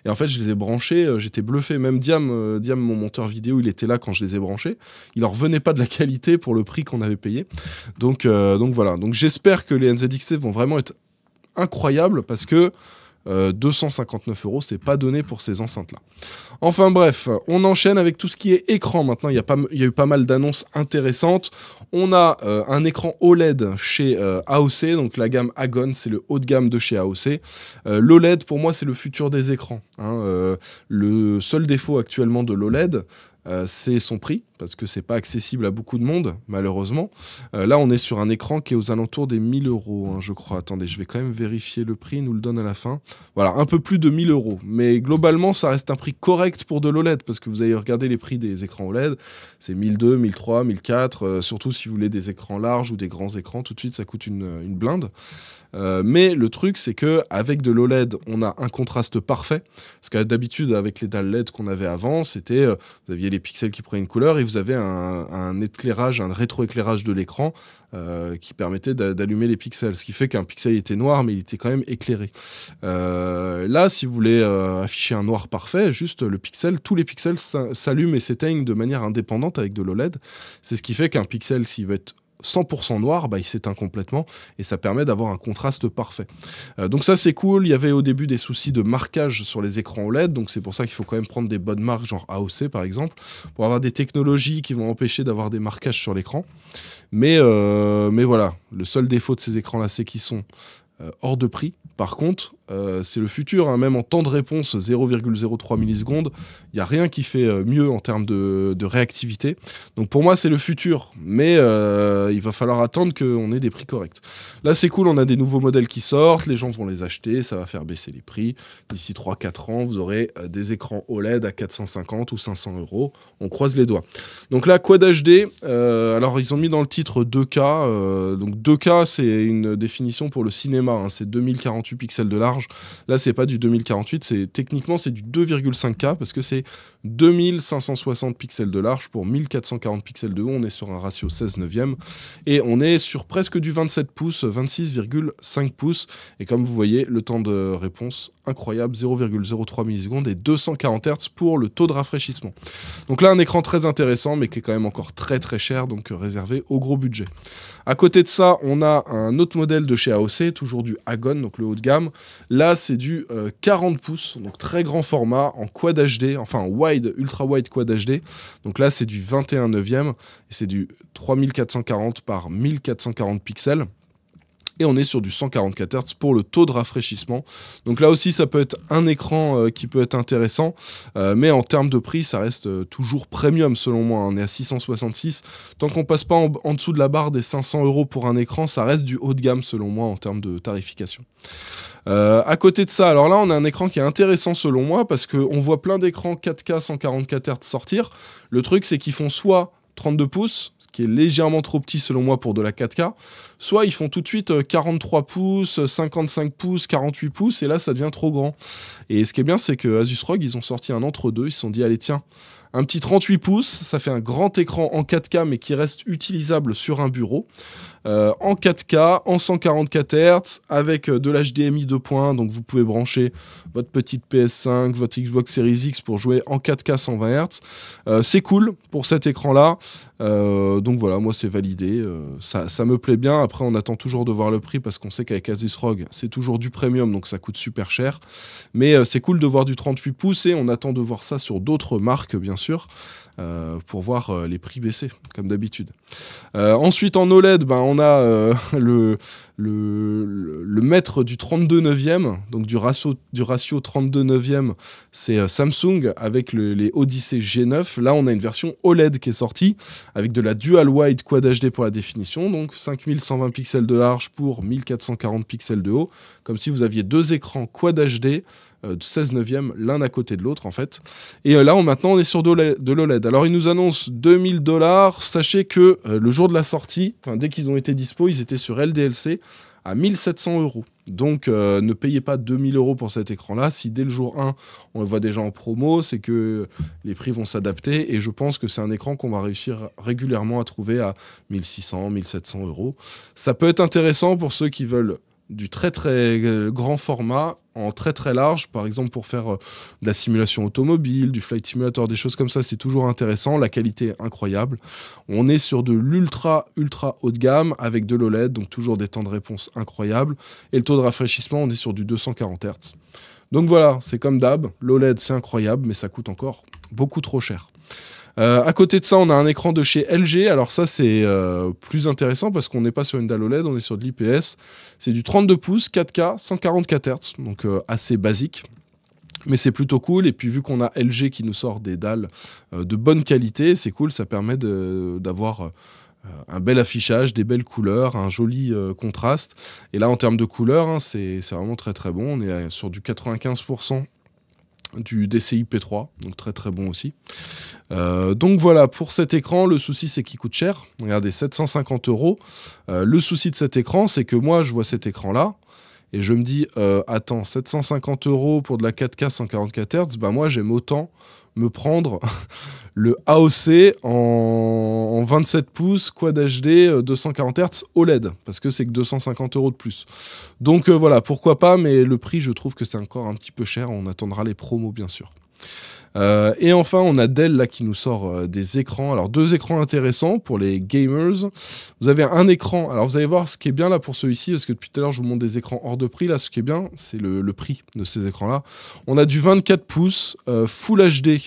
Et en fait, je les ai branchées, euh, j'étais bluffé, même Diam, euh, Diam, mon monteur vidéo, il était là quand je les ai branchées. Il en revenait pas de la qualité pour le prix qu'on avait payé. Donc, donc voilà, donc j'espère que les NZXT vont vraiment être incroyable parce que 259 euh, euros, c'est pas donné pour ces enceintes-là. Enfin bref, on enchaîne avec tout ce qui est écran maintenant. Il y, a pas, eu pas mal d'annonces intéressantes. On a euh, un écran OLED chez euh, AOC, donc la gamme Agon, c'est le haut de gamme de chez AOC. L'OLED, pour moi, c'est le futur des écrans. Hein. le seul défaut actuellement de l'OLED, c'est son prix parce que c'est pas accessible à beaucoup de monde, malheureusement. Euh, là, on est sur un écran qui est aux alentours des 1000 euros, hein, je crois. Attendez, je vais quand même vérifier le prix, il nous le donne à la fin. Voilà, un peu plus de 1000 euros. Mais globalement, ça reste un prix correct pour de l'OLED, parce que vous allez regarder les prix des écrans OLED, c'est 1002, 1003, 1004, surtout si vous voulez des écrans larges ou des grands écrans, tout de suite, ça coûte une, une blinde. Euh, mais le truc, c'est que avec de l'OLED, on a un contraste parfait, parce que d'habitude, avec les dalles LED qu'on avait avant, c'était, euh, vous aviez les pixels qui prenaient une couleur et avait avez un, éclairage, un rétroéclairage de l'écran euh, qui permettait d'allumer les pixels. Ce qui fait qu'un pixel était noir, mais il était quand même éclairé. Euh, là, si vous voulez euh, afficher un noir parfait, juste le pixel, tous les pixels s'allument et s'éteignent de manière indépendante avec de l'OLED. C'est ce qui fait qu'un pixel, s'il veut être 100% noir, bah, il s'éteint complètement et ça permet d'avoir un contraste parfait. Euh, donc ça c'est cool, il y avait au début des soucis de marquage sur les écrans OLED, donc c'est pour ça qu'il faut quand même prendre des bonnes marques genre AOC par exemple, pour avoir des technologies qui vont empêcher d'avoir des marquages sur l'écran. Mais, euh, mais voilà, le seul défaut de ces écrans-là c'est qu'ils sont euh, hors de prix, par contre, euh, c'est le futur, hein. même en temps de réponse 0,03 millisecondes, il n'y a rien qui fait euh, mieux en termes de, réactivité. Donc pour moi, c'est le futur, mais euh, il va falloir attendre qu'on ait des prix corrects. Là, c'est cool, on a des nouveaux modèles qui sortent, les gens vont les acheter, ça va faire baisser les prix. D'ici 3-4 ans, vous aurez des écrans OLED à 450 ou 500 euros. On croise les doigts. Donc là, Quad HD, alors ils ont mis dans le titre 2K. donc 2K, c'est une définition pour le cinéma, hein. c'est 2040 pixels de large. Là, c'est pas du 2048, c'est techniquement c'est du 2,5K parce que c'est 2560 pixels de large pour 1440 pixels de haut. On est sur un ratio 16 neuvième et on est sur presque du 27 pouces, 26,5 pouces. Et comme vous voyez, le temps de réponse incroyable, 0,03 millisecondes et 240 Hz pour le taux de rafraîchissement. Donc là, un écran très intéressant, mais qui est quand même encore très très cher, donc euh, réservé au gros budget. À côté de ça, on a un autre modèle de chez AOC, toujours du Agon, donc le haut de gamme. Là, c'est du 40 euh, pouces, donc très grand format, en quad HD, enfin wide, ultra wide quad HD. Donc là, c'est du 21 neuvième, et c'est du 3440 par 1440 pixels et on est sur du 144 Hz pour le taux de rafraîchissement. Donc là aussi, ça peut être un écran euh, qui peut être intéressant, euh, mais en termes de prix, ça reste euh, toujours premium selon moi. Hein. On est à 666. Tant qu'on passe pas en, dessous de la barre des 500 euros pour un écran, ça reste du haut de gamme selon moi en termes de tarification. à côté de ça, alors là, on a un écran qui est intéressant selon moi parce qu'on voit plein d'écrans 4K 144 Hz sortir. Le truc, c'est qu'ils font soit 32 pouces, ce qui est légèrement trop petit selon moi pour de la 4K, soit ils font tout de suite 43 euh, pouces, 55 euh, pouces, 48 pouces, et là ça devient trop grand. Et ce qui est bien, c'est que Asus ROG, ils ont sorti un entre-deux, ils se sont dit, allez tiens, un petit 38 pouces, ça fait un grand écran en 4K mais qui reste utilisable sur un bureau. Euh, en 4K, en 144 Hz, avec euh, de l'HDMI 2.1, donc vous pouvez brancher votre petite PS5, votre Xbox Series X pour jouer en 4K 120 Hz. c'est cool pour cet écran-là. Euh, donc voilà, moi c'est validé. Ça, ça, me plaît bien. Après, on attend toujours de voir le prix parce qu'on sait qu'avec Asus ROG, c'est toujours du premium, donc ça coûte super cher. Mais c'est cool de voir du 38 pouces et on attend de voir ça sur d'autres marques, bien sûr euh, pour voir euh, les prix baisser, comme d'habitude. Euh, ensuite, en OLED, ben, on a le, maître du 32 9e, donc du ratio, du ratio 32 c'est Samsung avec les Odyssey G9. Là, on a une version OLED qui est sortie, avec de la Dual Wide Quad HD pour la définition, donc 5120 pixels de large pour 1440 pixels de haut, comme si vous aviez deux écrans Quad HD 16 euh, 9e, l'un à côté de l'autre en fait. Et euh, là, on, maintenant, on est sur de l'OLED. E Alors, ils nous annoncent 2000 dollars. Sachez que euh, le jour de la sortie, dès qu'ils ont été dispo, ils étaient sur LDLC à 1700 euros. Donc ne payez pas 2000 euros pour cet écran-là. Si dès le jour 1, on le voit déjà en promo, c'est que les prix vont s'adapter. Et je pense que c'est un écran qu'on va réussir régulièrement à trouver à 1600, 1700 euros. Ça peut être intéressant pour ceux qui veulent du très très euh, grand format en très très large, par exemple pour faire euh, de la simulation automobile, du flight simulator, des choses comme ça, c'est toujours intéressant, la qualité incroyable. On est sur de l'ultra ultra haut de gamme avec de l'OLED, donc toujours des temps de réponse incroyables, et le taux de rafraîchissement, on est sur du 240 Hz. Donc voilà, c'est comme d'hab, l'OLED c'est incroyable, mais ça coûte encore beaucoup trop cher. Euh, à côté de ça, on a un écran de chez LG. Alors ça, c'est euh, plus intéressant parce qu'on n'est pas sur une dalle OLED, on est sur de l'IPS. C'est du 32 pouces, 4K, 144 Hz, donc euh, assez basique. Mais c'est plutôt cool. Et puis vu qu'on a LG qui nous sort des dalles de bonne qualité, c'est cool. Ça permet d'avoir un bel affichage, des belles couleurs, un joli contraste. Et là, en termes de couleurs, hein, c'est vraiment très très bon. On est sur du 95% du DCI P3, donc très très bon aussi. Euh, donc voilà, pour cet écran, le souci c'est qu'il coûte cher. Regardez, 750 euros. Euh, le souci de cet écran, c'est que moi je vois cet écran-là, et je me dis, euh, attends, 750 euros pour de la 4K 144 Hz, ben moi j'aime autant me prendre [LAUGHS] le AOC en, en 27 pouces Quad HD 240 Hz OLED parce que c'est que 250 euros de plus. Donc euh, voilà, pourquoi pas, mais le prix, je trouve que c'est encore un petit peu cher. On attendra les promos, bien sûr. Euh, et enfin, on a Dell là qui nous sort euh, des écrans. Alors deux écrans intéressants pour les gamers. Vous avez un écran. Alors vous allez voir ce qui est bien là pour ceux ci parce que depuis tout à l'heure je vous montre des écrans hors de prix. Là, ce qui est bien, c'est le, prix de ces écrans-là. On a du 24 pouces euh, Full HD.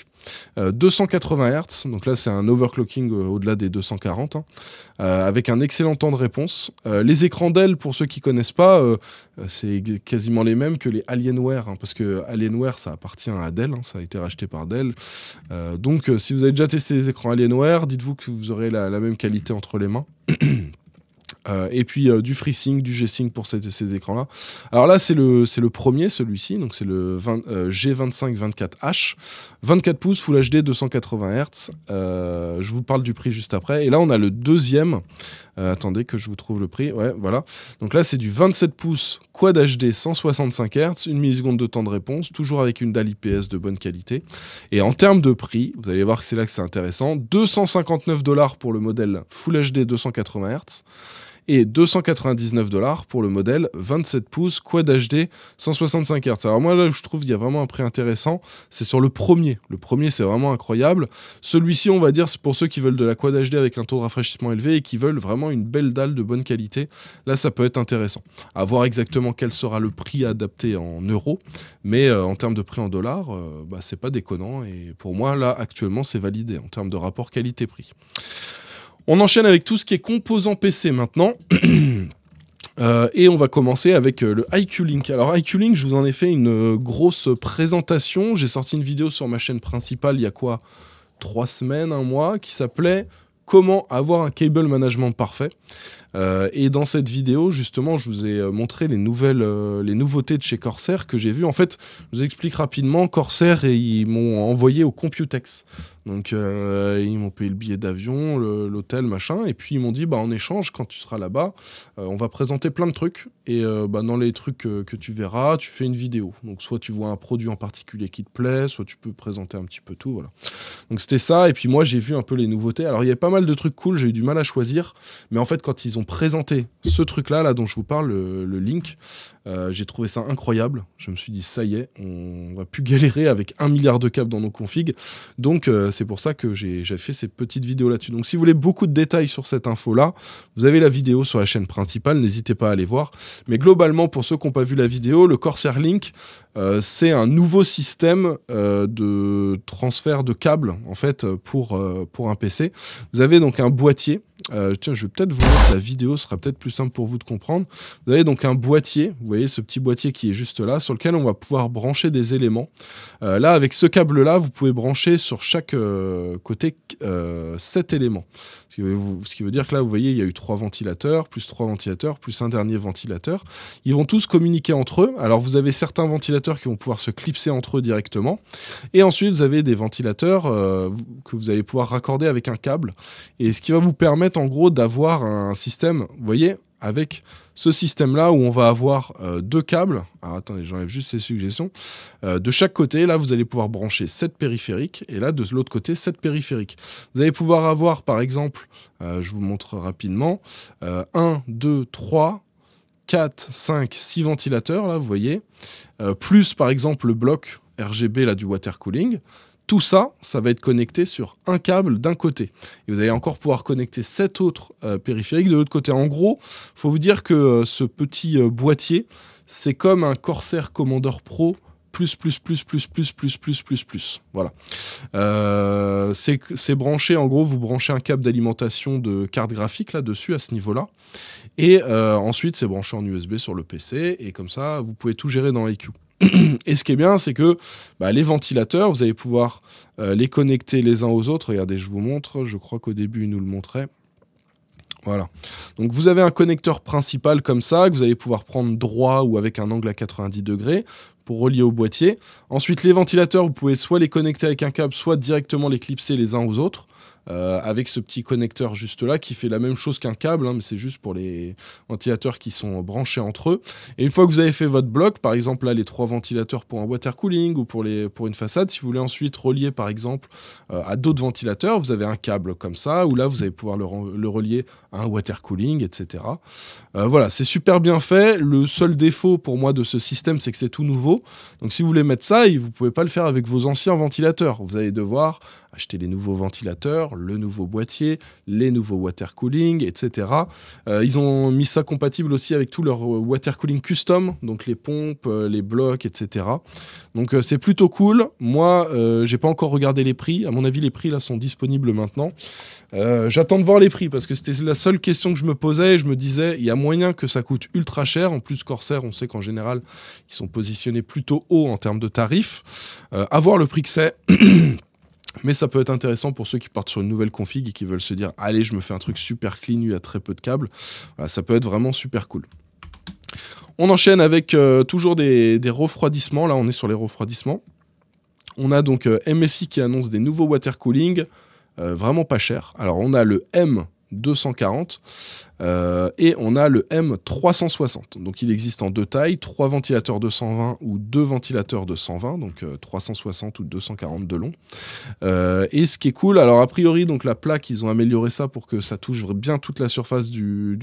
280 euh, Hz, donc là c'est un overclocking euh, au-delà des 240, hein, euh, avec un excellent temps de réponse. les écrans Dell pour ceux qui ne connaissent pas, c'est quasiment les mêmes que les Alienware, hein, parce que Alienware ça appartient à Dell, hein, ça a été racheté par Dell. donc si vous avez déjà testé les écrans Alienware, dites-vous que vous aurez la, même qualité entre les mains. [COUGHS] et puis du FreeSync, du G-Sync pour ces, écrans-là. Alors là, c'est le, le premier, celui-ci, donc c'est le G2524H. 24 pouces Full HD 280 Hz. je vous parle du prix juste après. Et là, on a le deuxième. Euh, attendez que je vous trouve le prix. Ouais, voilà. Donc là, c'est du 27 pouces Quad HD 165 Hz, une milliseconde de temps de réponse, toujours avec une dalle IPS de bonne qualité. Et en termes de prix, vous allez voir que c'est là que c'est intéressant. 259 dollars pour le modèle Full HD 280 Hz et 299 dollars pour le modèle 27 pouces Quad HD 165 Hz. Alors moi là je trouve qu'il y a vraiment un prix intéressant, c'est sur le premier. Le premier c'est vraiment incroyable. Celui-ci on va dire c'est pour ceux qui veulent de la Quad HD avec un taux de rafraîchissement élevé et qui veulent vraiment une belle dalle de bonne qualité. Là ça peut être intéressant. À voir exactement quel sera le prix adapté en euros, mais euh, en termes de prix en dollars, euh, bah, c'est pas déconnant et pour moi là actuellement c'est validé en termes de rapport qualité-prix. On enchaîne avec tout ce qui est composant PC maintenant. [CLEARS THROAT] Euh, et on va commencer avec euh, le IQ Link. Alors IQ Link, je vous en ai fait une euh, grosse présentation. J'ai sorti une vidéo sur ma chaîne principale il y a quoi Trois semaines, un mois, qui s'appelait Comment avoir un cable management parfait. Euh, et dans cette vidéo, justement, je vous ai euh, montré les, nouvelles, euh, les nouveautés de chez Corsair que j'ai vues. En fait, je vous explique rapidement, Corsair, et ils m'ont envoyé au Computex. Donc, ils m'ont payé le billet d'avion, l'hôtel, machin. Et puis, ils m'ont dit, bah, en échange, quand tu seras là-bas, on va présenter plein de trucs. Et bah, dans les trucs que tu verras, tu fais une vidéo. Donc, soit tu vois un produit en particulier qui te plaît, soit tu peux présenter un petit peu tout. Voilà. Donc, c'était ça. Et puis, moi, j'ai vu un peu les nouveautés. Alors, il y avait pas mal de trucs cool. J'ai eu du mal à choisir. Mais en fait, quand ils présenté ce truc-là, là dont je vous parle, le, link, euh, j'ai trouvé ça incroyable. Je me suis dit, ça y est, on va plus galérer avec un milliard de câbles dans nos configs. Donc, euh, c'est pour ça que j'ai fait ces petites vidéos là-dessus. Donc, si vous voulez beaucoup de détails sur cette info-là, vous avez la vidéo sur la chaîne principale. N'hésitez pas à aller voir. Mais globalement, pour ceux qui n'ont pas vu la vidéo, le Corsair Link, euh, c'est un nouveau système de transfert de câbles, en fait, pour, pour un PC. Vous avez donc un boîtier euh, tiens, je vais peut-être vous montrer la vidéo, ce sera peut-être plus simple pour vous de comprendre. Vous avez donc un boîtier, vous voyez ce petit boîtier qui est juste là, sur lequel on va pouvoir brancher des éléments. Euh, là, avec ce câble-là, vous pouvez brancher sur chaque euh, côté 7 éléments. Ce qui, ce qui, veut dire que là, vous voyez, il y a eu trois ventilateurs, plus trois ventilateurs, plus un dernier ventilateur. Ils vont tous communiquer entre eux. Alors, vous avez certains ventilateurs qui vont pouvoir se clipser entre eux directement. Et ensuite, vous avez des ventilateurs que vous allez pouvoir raccorder avec un câble. Et ce qui va vous permettre en gros d'avoir un système, vous voyez, avec ce système-là où on va avoir euh, deux câbles. Alors attendez, j'enlève juste ces suggestions. Euh, de chaque côté, là, vous allez pouvoir brancher sept périphériques et là, de l'autre côté, sept périphériques. Vous allez pouvoir avoir, par exemple, euh, je vous montre rapidement, 1, 2, 3, 4, 5, 6 ventilateurs, là, vous voyez, plus, par exemple, le bloc RGB là, du water cooling. Tout ça, ça va être connecté sur un câble d'un côté. Et vous allez encore pouvoir connecter sept autres euh, périphériques de l'autre côté. En gros, il faut vous dire que euh, ce petit euh, boîtier, c'est comme un Corsair Commander Pro plus plus plus plus plus plus plus plus plus. Voilà. c'est branché, en gros, vous branchez un câble d'alimentation de carte graphique là-dessus à ce niveau-là. Et ensuite, c'est branché en USB sur le PC. Et comme ça, vous pouvez tout gérer dans l'IQ. Et ce qui est bien, c'est que bah, les ventilateurs, vous allez pouvoir euh, les connecter les uns aux autres. Regardez, je vous montre. Je crois qu'au début, il nous le montrait. Voilà. Donc vous avez un connecteur principal comme ça, que vous allez pouvoir prendre droit ou avec un angle à 90 degrés pour relier au boîtier. Ensuite, les ventilateurs, vous pouvez soit les connecter avec un câble, soit directement les clipser les uns aux autres. Euh, avec ce petit connecteur juste là qui fait la même chose qu'un câble, hein, mais c'est juste pour les ventilateurs qui sont branchés entre eux. Et une fois que vous avez fait votre bloc, par exemple là les trois ventilateurs pour un water cooling ou pour, les, pour une façade, si vous voulez ensuite relier par exemple euh, à d'autres ventilateurs, vous avez un câble comme ça, où là vous allez pouvoir le, relier à un water cooling, etc. Euh, voilà, c'est super bien fait. Le seul défaut pour moi de ce système, c'est que c'est tout nouveau. Donc si vous voulez mettre ça, vous ne pouvez pas le faire avec vos anciens ventilateurs. Vous allez devoir acheter les nouveaux ventilateurs, le nouveau boîtier, les nouveaux water cooling, etc. Euh, ils ont mis ça compatible aussi avec tout leur euh, water cooling custom, donc les pompes, euh, les blocs, etc. Donc c'est plutôt cool. Moi, je j'ai pas encore regardé les prix. À mon avis, les prix là sont disponibles maintenant. J'attends de voir les prix parce que c'était la seule question que je me posais. je me disais, il y a moyen que ça coûte ultra cher. En plus, Corsair, on sait qu'en général, ils sont positionnés plutôt haut en termes de tarifs. à voir le prix que c'est. [CLEARS THROAT] Mais ça peut être intéressant pour ceux qui partent sur une nouvelle config et qui veulent se dire allez, je me fais un truc super clean, il y a très peu de câbles. Voilà, ça peut être vraiment super cool. On enchaîne avec euh, toujours des, refroidissements. Là, on est sur les refroidissements. On a donc euh, MSI qui annonce des nouveaux water cooling, euh, vraiment pas cher. Alors, on a le M 240 euh, et on a le M360. Donc il existe en deux tailles, 3 ventilateurs 220 ou 2 ventilateurs de 120 donc 360 euh, ou 240 de long. Euh, et ce qui est cool, alors a priori donc la plaque, ils ont amélioré ça pour que ça touche bien toute la surface du,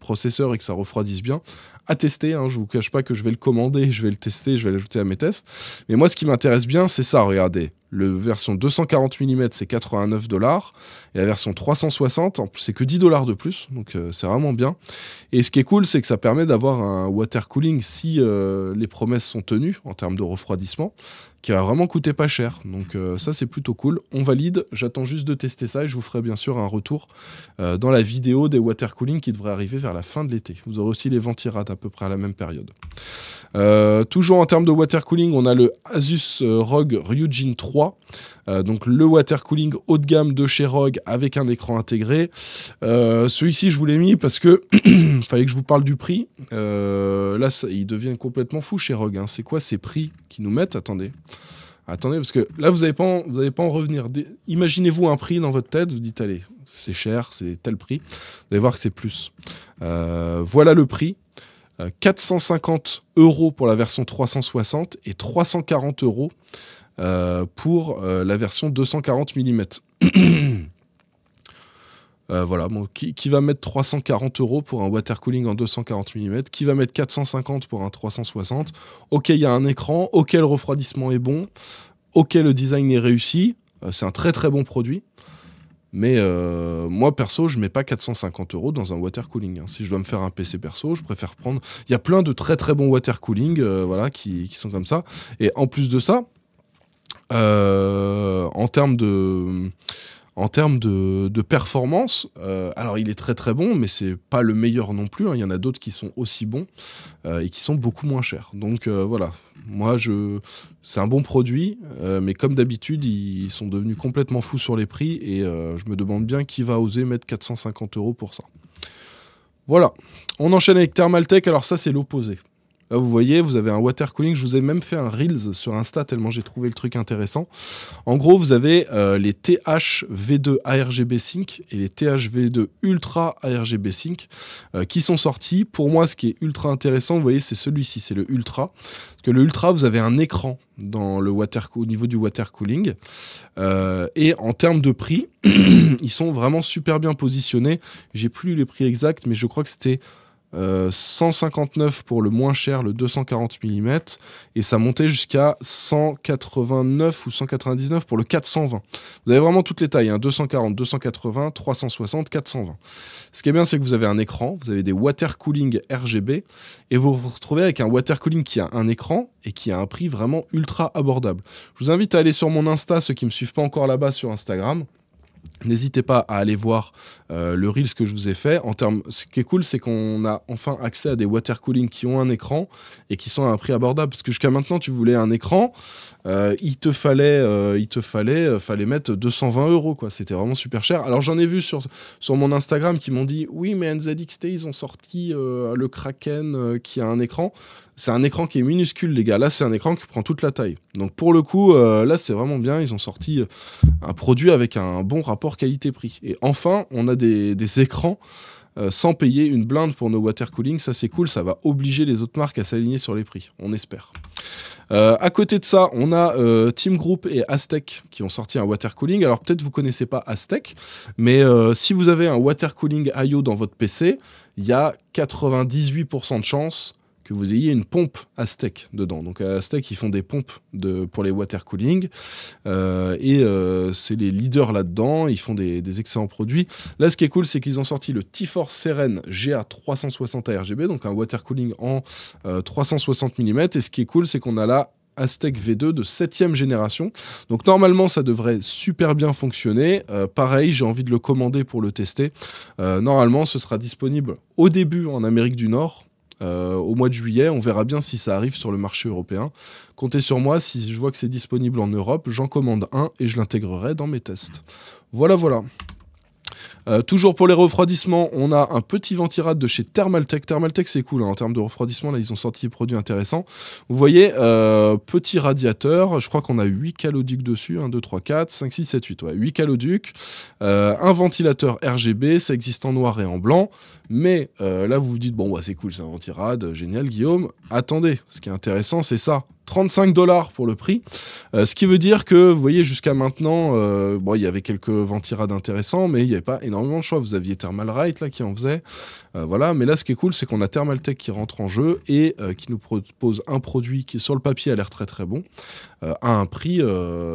processeur et que ça refroidisse bien. À tester, hein, je vous cache pas que je vais le commander, je vais le tester, je vais l'ajouter à mes tests. Mais moi ce qui m'intéresse bien, c'est ça, regardez. Le version 240 mm, c'est 89 dollars. Et la version 360, c'est que 10 dollars de plus. Donc euh, c'est vraiment bien. Et ce qui est cool, c'est que ça permet d'avoir un water cooling si euh, les promesses sont tenues en termes de refroidissement, qui va vraiment coûter pas cher. Donc euh, ça c'est plutôt cool. On valide, j'attends juste de tester ça et je vous ferai bien sûr un retour euh, dans la vidéo des water cooling qui devrait arriver vers la fin de l'été. Vous aurez aussi les ventirates à peu près à la même période. Euh, toujours en termes de water cooling, on a le Asus ROG Ryujin 3. donc le water cooling haut de gamme de chez ROG avec un écran intégré. Celui-ci je vous l'ai mis parce que [CLEARS THROAT] fallait que je vous parle du prix. là il devient complètement fou chez ROG. Hein. C'est quoi ces prix qui nous mettent Attendez. Attendez, parce que là, vous n'allez pas, pas en revenir. Imaginez-vous un prix dans votre tête, vous dites, allez, c'est cher, c'est tel prix. Vous allez voir que c'est plus. Euh, voilà le prix. 450 euh, euros pour la version 360 et 340 euros euh, pour la version 240 mm. [CLEARS THROAT] Euh, voilà, qui, va mettre 340 euros pour un water cooling en 240 mm Qui va mettre 450 pour un 360 Ok, il y a un écran. Ok, le refroidissement est bon. Ok, le design est réussi. Euh, c'est un très très bon produit. Mais euh, moi, perso, je mets pas 450 euros dans un water cooling. Hein. Si je dois me faire un PC perso, je préfère prendre. Il y a plein de très très bons water cooling voilà, qui, sont comme ça. Et en plus de ça, en termes de en termes de, performance, euh, alors il est très très bon, mais c'est pas le meilleur non plus. Hein. Il y en a d'autres qui sont aussi bons euh, et qui sont beaucoup moins chers. Donc euh, voilà, moi je, c'est un bon produit, mais comme d'habitude, ils sont devenus complètement fous sur les prix et je me demande bien qui va oser mettre 450 euros pour ça. Voilà, on enchaîne avec Thermaltech. Alors ça, c'est l'opposé. Là, vous voyez, vous avez un water cooling. Je vous ai même fait un Reels sur Insta tellement j'ai trouvé le truc intéressant. En gros, vous avez euh, les THV2 ARGB Sync et les THV2 Ultra ARGB Sync euh, qui sont sortis. Pour moi, ce qui est ultra intéressant, vous voyez, c'est celui-ci, c'est le Ultra. Parce que le Ultra, vous avez un écran dans le water, au niveau du water cooling. Euh, et en termes de prix, [CLEARS THROAT] ils sont vraiment super bien positionnés. J'ai plus les prix exacts, mais je crois que c'était 159 euh, pour le moins cher, le 240 mm, et ça montait jusqu'à 189 ou 199 pour le 420. Vous avez vraiment toutes les tailles, 240, 280, 360, 420. Ce qui est bien, c'est que vous avez un écran, vous avez des water cooling RGB, et vous vous retrouvez avec un water cooling qui a un écran et qui a un prix vraiment ultra abordable. Je vous invite à aller sur mon Insta, ceux qui ne me suivent pas encore là-bas sur Instagram. N'hésitez pas à aller voir euh, le le ce que je vous ai fait. En termes, ce qui est cool, c'est qu'on a enfin accès à des water cooling qui ont un écran et qui sont à un prix abordable. Parce que jusqu'à maintenant, tu voulais un écran, euh, il te fallait, euh, il te fallait, fallait mettre 220 euros quoi. C'était vraiment super cher. Alors j'en ai vu sur sur mon Instagram qui m'ont dit oui, mais NZXT ils ont sorti le Kraken qui a un écran c'est un écran qui est minuscule, les gars. Là, c'est un écran qui prend toute la taille. Donc, pour le coup, euh, là, c'est vraiment bien. Ils ont sorti euh, un produit avec un bon rapport qualité-prix. Et enfin, on a des, écrans euh, sans payer une blinde pour nos water cooling. Ça, c'est cool. Ça va obliger les autres marques à s'aligner sur les prix. On espère. à côté de ça, on a Team Group et Aztec qui ont sorti un water cooling. Alors peut-être vous connaissez pas Aztec, mais si vous avez un water cooling IO dans votre PC, il y a 98% de chances que vous ayez une pompe Aztec dedans. Donc à Aztec, ils font des pompes pour les water cooling. Euh, et euh, c'est les leaders là-dedans. Ils font des, excellents produits. Là, ce qui est cool, c'est qu'ils ont sorti le T-Force Seren GA360 RGB donc un water cooling en 360 euh, mm. Et ce qui est cool, c'est qu'on a là Aztec V2 de 7 génération. Donc normalement ça devrait super bien fonctionner. pareil, j'ai envie de le commander pour le tester. normalement ce sera disponible au début en Amérique du Nord, euh, au mois de juillet. On verra bien si ça arrive sur le marché européen. Comptez sur moi, si je vois que c'est disponible en Europe, j'en commande un et je l'intégrerai dans mes tests. Voilà, voilà. Euh, toujours pour les refroidissements, on a un petit ventirade de chez Thermaltech. Thermaltech, c'est cool hein, en termes de refroidissement. Là, ils ont sorti des produits intéressants. Vous voyez, euh, petit radiateur. Je crois qu'on a 8 caloducs dessus 1, 2, 3, 4, 5, 6, 7, 8. 8 caloducs. Euh, un ventilateur RGB. Ça existe en noir et en blanc. Mais là, vous vous dites, bon, bah, c'est cool, c'est un ventirad. Génial, Guillaume. Attendez, ce qui est intéressant, c'est ça. 35 dollars pour le prix. Euh, ce qui veut dire que, vous voyez, jusqu'à maintenant, euh, bon, il y avait quelques ventirades intéressants, mais il n'y avait pas énormément de choix. Vous aviez Thermal là qui en faisait, euh, voilà. Mais là, ce qui est cool, c'est qu'on a Thermaltech qui rentre en jeu et qui nous propose un produit qui, sur le papier, a l'air très très bon, à un prix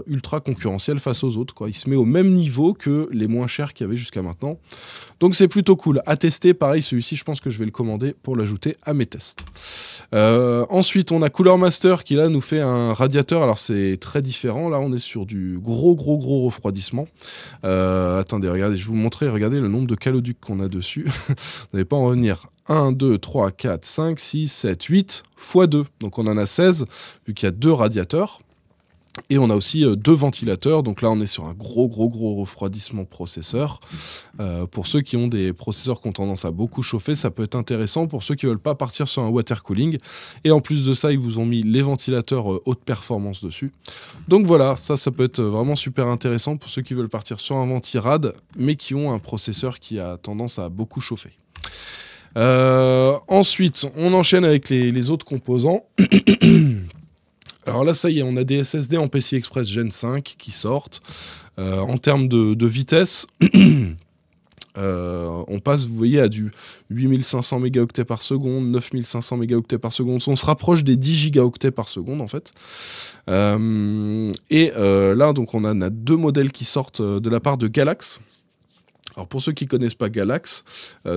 ultra concurrentiel face aux autres. Il se met au même niveau que les moins chers qu'il y avait jusqu'à maintenant. Donc c'est plutôt cool. À tester, pareil, celui-ci, je pense que je vais le commander pour l'ajouter à mes tests. ensuite, on a Cooler Master qui là nous fait un radiateur. Alors c'est très différent. Là, on est sur du gros, gros, gros refroidissement. Euh, attendez, regardez, je vais vous montrer. Regardez le nombre de caloducs qu'on a dessus. [LAUGHS] vous n'allez pas en revenir. 1, 2, 3, 4, 5, 6, 7, 8 x 2. Donc on en a 16, vu qu'il y a deux radiateurs. Et on a aussi euh, deux ventilateurs. Donc là, on est sur un gros, gros, gros refroidissement processeur. Mm. Euh, pour ceux qui ont des processeurs qui ont tendance à beaucoup chauffer, ça peut être intéressant pour ceux qui ne veulent pas partir sur un water cooling. Et en plus de ça, ils vous ont mis les ventilateurs euh, haute performance dessus. Donc voilà, ça, ça peut être vraiment super intéressant pour ceux qui veulent partir sur un ventirad, mais qui ont un processeur qui a tendance à beaucoup chauffer. ensuite, on enchaîne avec les autres composants. [CLEARS THROAT] Alors là, ça y est, on a des SSD en PCI Express Gen 5 qui sortent. Euh, en termes de, vitesse, [CLEARS THROAT] euh, on passe, vous voyez, à du 8500 mégaoctets par seconde, 9500 mégaoctets par seconde. On se rapproche des 10 gigaoctets par seconde, en fait. Euh, et là, donc, on a, a, deux modèles qui sortent de la part de Galax. Alors pour ceux qui ne connaissent pas Galax,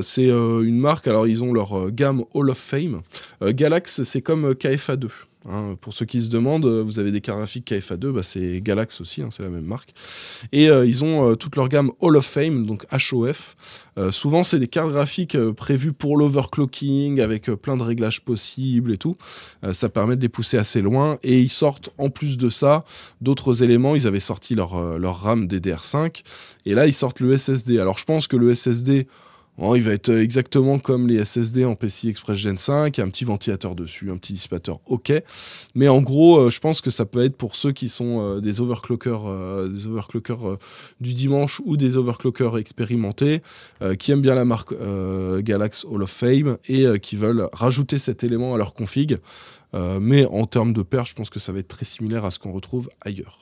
c'est une marque, alors ils ont leur gamme Hall of Fame. Galax, c'est comme KFA2. Hein. pour ceux qui se demandent, euh, vous avez des cartes graphiques KFA2, bah, c'est Galax aussi, hein, c'est la même marque. Et euh, ils ont euh, toute leur gamme Hall of Fame, donc HOF. souvent, c'est des cartes graphiques prévues pour l'overclocking, avec plein de réglages possibles et tout. ça permet de les pousser assez loin. Et ils sortent, en plus de ça, d'autres éléments. Ils avaient sorti leur, leur RAM DDR5. Et là, ils sortent le SSD. Alors, je pense que le SSD... Hein, il va être euh, exactement comme les SSD en PCI Express Gen 5, un petit ventilateur dessus, un petit dissipateur, ok. Mais en gros, euh, je pense que ça peut être pour ceux qui sont euh, des overclockers, des du dimanche ou des overclockers expérimentés, qui aiment bien la marque Galax Hall of Fame et qui veulent rajouter cet élément à leur config. mais en termes de paire, je pense que ça va être très similaire à ce qu'on retrouve ailleurs.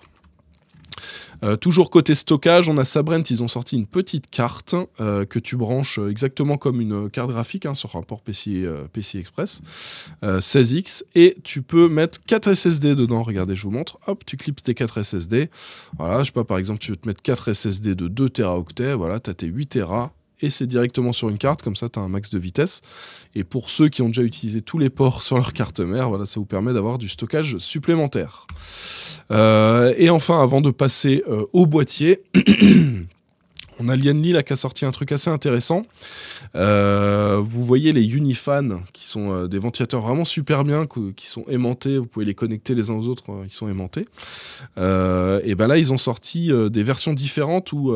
Euh, toujours côté stockage, on a Sabrent, ils ont sorti une petite carte euh, que tu branches euh, exactement comme une carte graphique hein, sur un port PCI, Express 16X et tu peux mettre 4 SSD dedans. Regardez, je vous montre. Hop, tu clips tes 4 SSD. Voilà, je sais pas, par exemple, tu veux te mettre 4 SSD de 2 Teraoctets. Voilà, tu as tes 8 Tera et c'est directement sur une carte, comme ça tu as un max de vitesse. Et pour ceux qui ont déjà utilisé tous les ports sur leur carte mère, voilà, ça vous permet d'avoir du stockage supplémentaire. Euh, et enfin, avant de passer euh, au boîtier, [CLEARS THROAT] On a Lian Li qui a sorti un truc assez intéressant. Euh, vous voyez les Unifan qui sont des ventilateurs vraiment super bien, qui sont aimantés. Vous pouvez les connecter les uns aux autres, hein, ils sont aimantés. et ben là, ils ont sorti des versions différentes où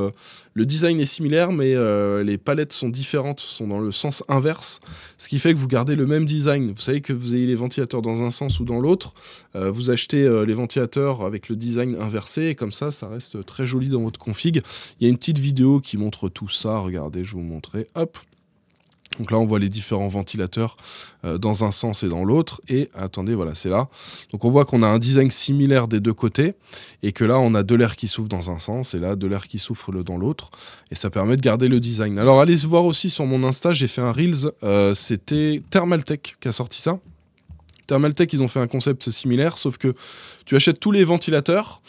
le design est similaire, mais euh, les palettes sont différentes, sont dans le sens inverse, ce qui fait que vous gardez le même design. Vous savez que vous avez les ventilateurs dans un sens ou dans l'autre, euh, vous achetez euh, les ventilateurs avec le design inversé, et comme ça, ça reste très joli dans votre config. Il y a une petite vidéo qui montre tout ça, regardez, je vais vous montrer, hop. Donc là, on voit les différents ventilateurs euh, dans un sens et dans l'autre. Et attendez, voilà, c'est là. Donc on voit qu'on a un design similaire des deux côtés et que là, on a de l'air qui souffle dans un sens et là, de l'air qui souffle dans l'autre. Et ça permet de garder le design. Alors allez se voir aussi sur mon Insta, j'ai fait un Reels. Euh, c'était Thermaltech qui a sorti ça. Thermaltech, ils ont fait un concept similaire, sauf que tu achètes tous les ventilateurs.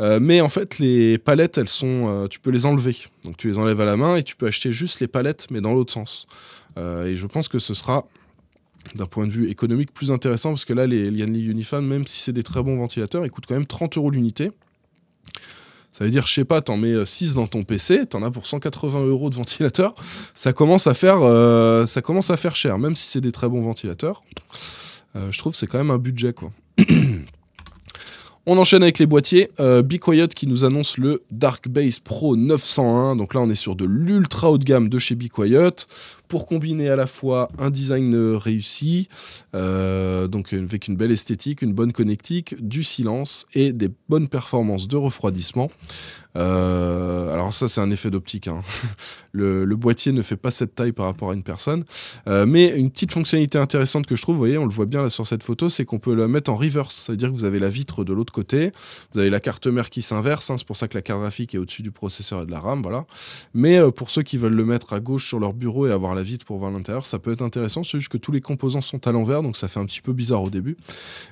Euh, mais en fait, les palettes, elles sont, euh, tu peux les enlever. Donc tu les enlèves à la main et tu peux acheter juste les palettes, mais dans l'autre sens. Euh, et je pense que ce sera d'un point de vue économique plus intéressant parce que là, les Lianli Unifan, même si c'est des très bons ventilateurs, ils coûtent quand même 30 euros l'unité. Ça veut dire, je sais pas, t'en mets 6 dans ton PC, tu en as pour 180 euros de ventilateur. Ça commence à faire, ça commence à faire cher, même si c'est des très bons ventilateurs. je trouve que c'est quand même un budget quoi. [CLEARS THROAT] On enchaîne avec les boîtiers. Euh, qui nous annonce le Dark Base Pro 901. Donc là, on est sur de l'ultra haut de gamme de chez Quiet, pour combiner à la fois un design réussi, euh, donc avec une belle esthétique, une bonne connectique, du silence et des bonnes performances de refroidissement. Euh, alors ça, c'est un effet d'optique. Hein. [LAUGHS] Le, boîtier ne fait pas cette taille par rapport à une personne. Euh, mais une petite fonctionnalité intéressante que je trouve, vous voyez, on le voit bien là sur cette photo, c'est qu'on peut la mettre en reverse. C'est-à-dire que vous avez la vitre de l'autre côté, vous avez la carte mère qui s'inverse. Hein. c'est pour ça que la carte graphique est au-dessus du processeur et de la RAM, voilà. Mais euh, pour ceux qui veulent le mettre à gauche sur leur bureau et avoir la vitre pour voir l'intérieur, ça peut être intéressant. C'est juste que tous les composants sont à l'envers, donc ça fait un petit peu bizarre au début.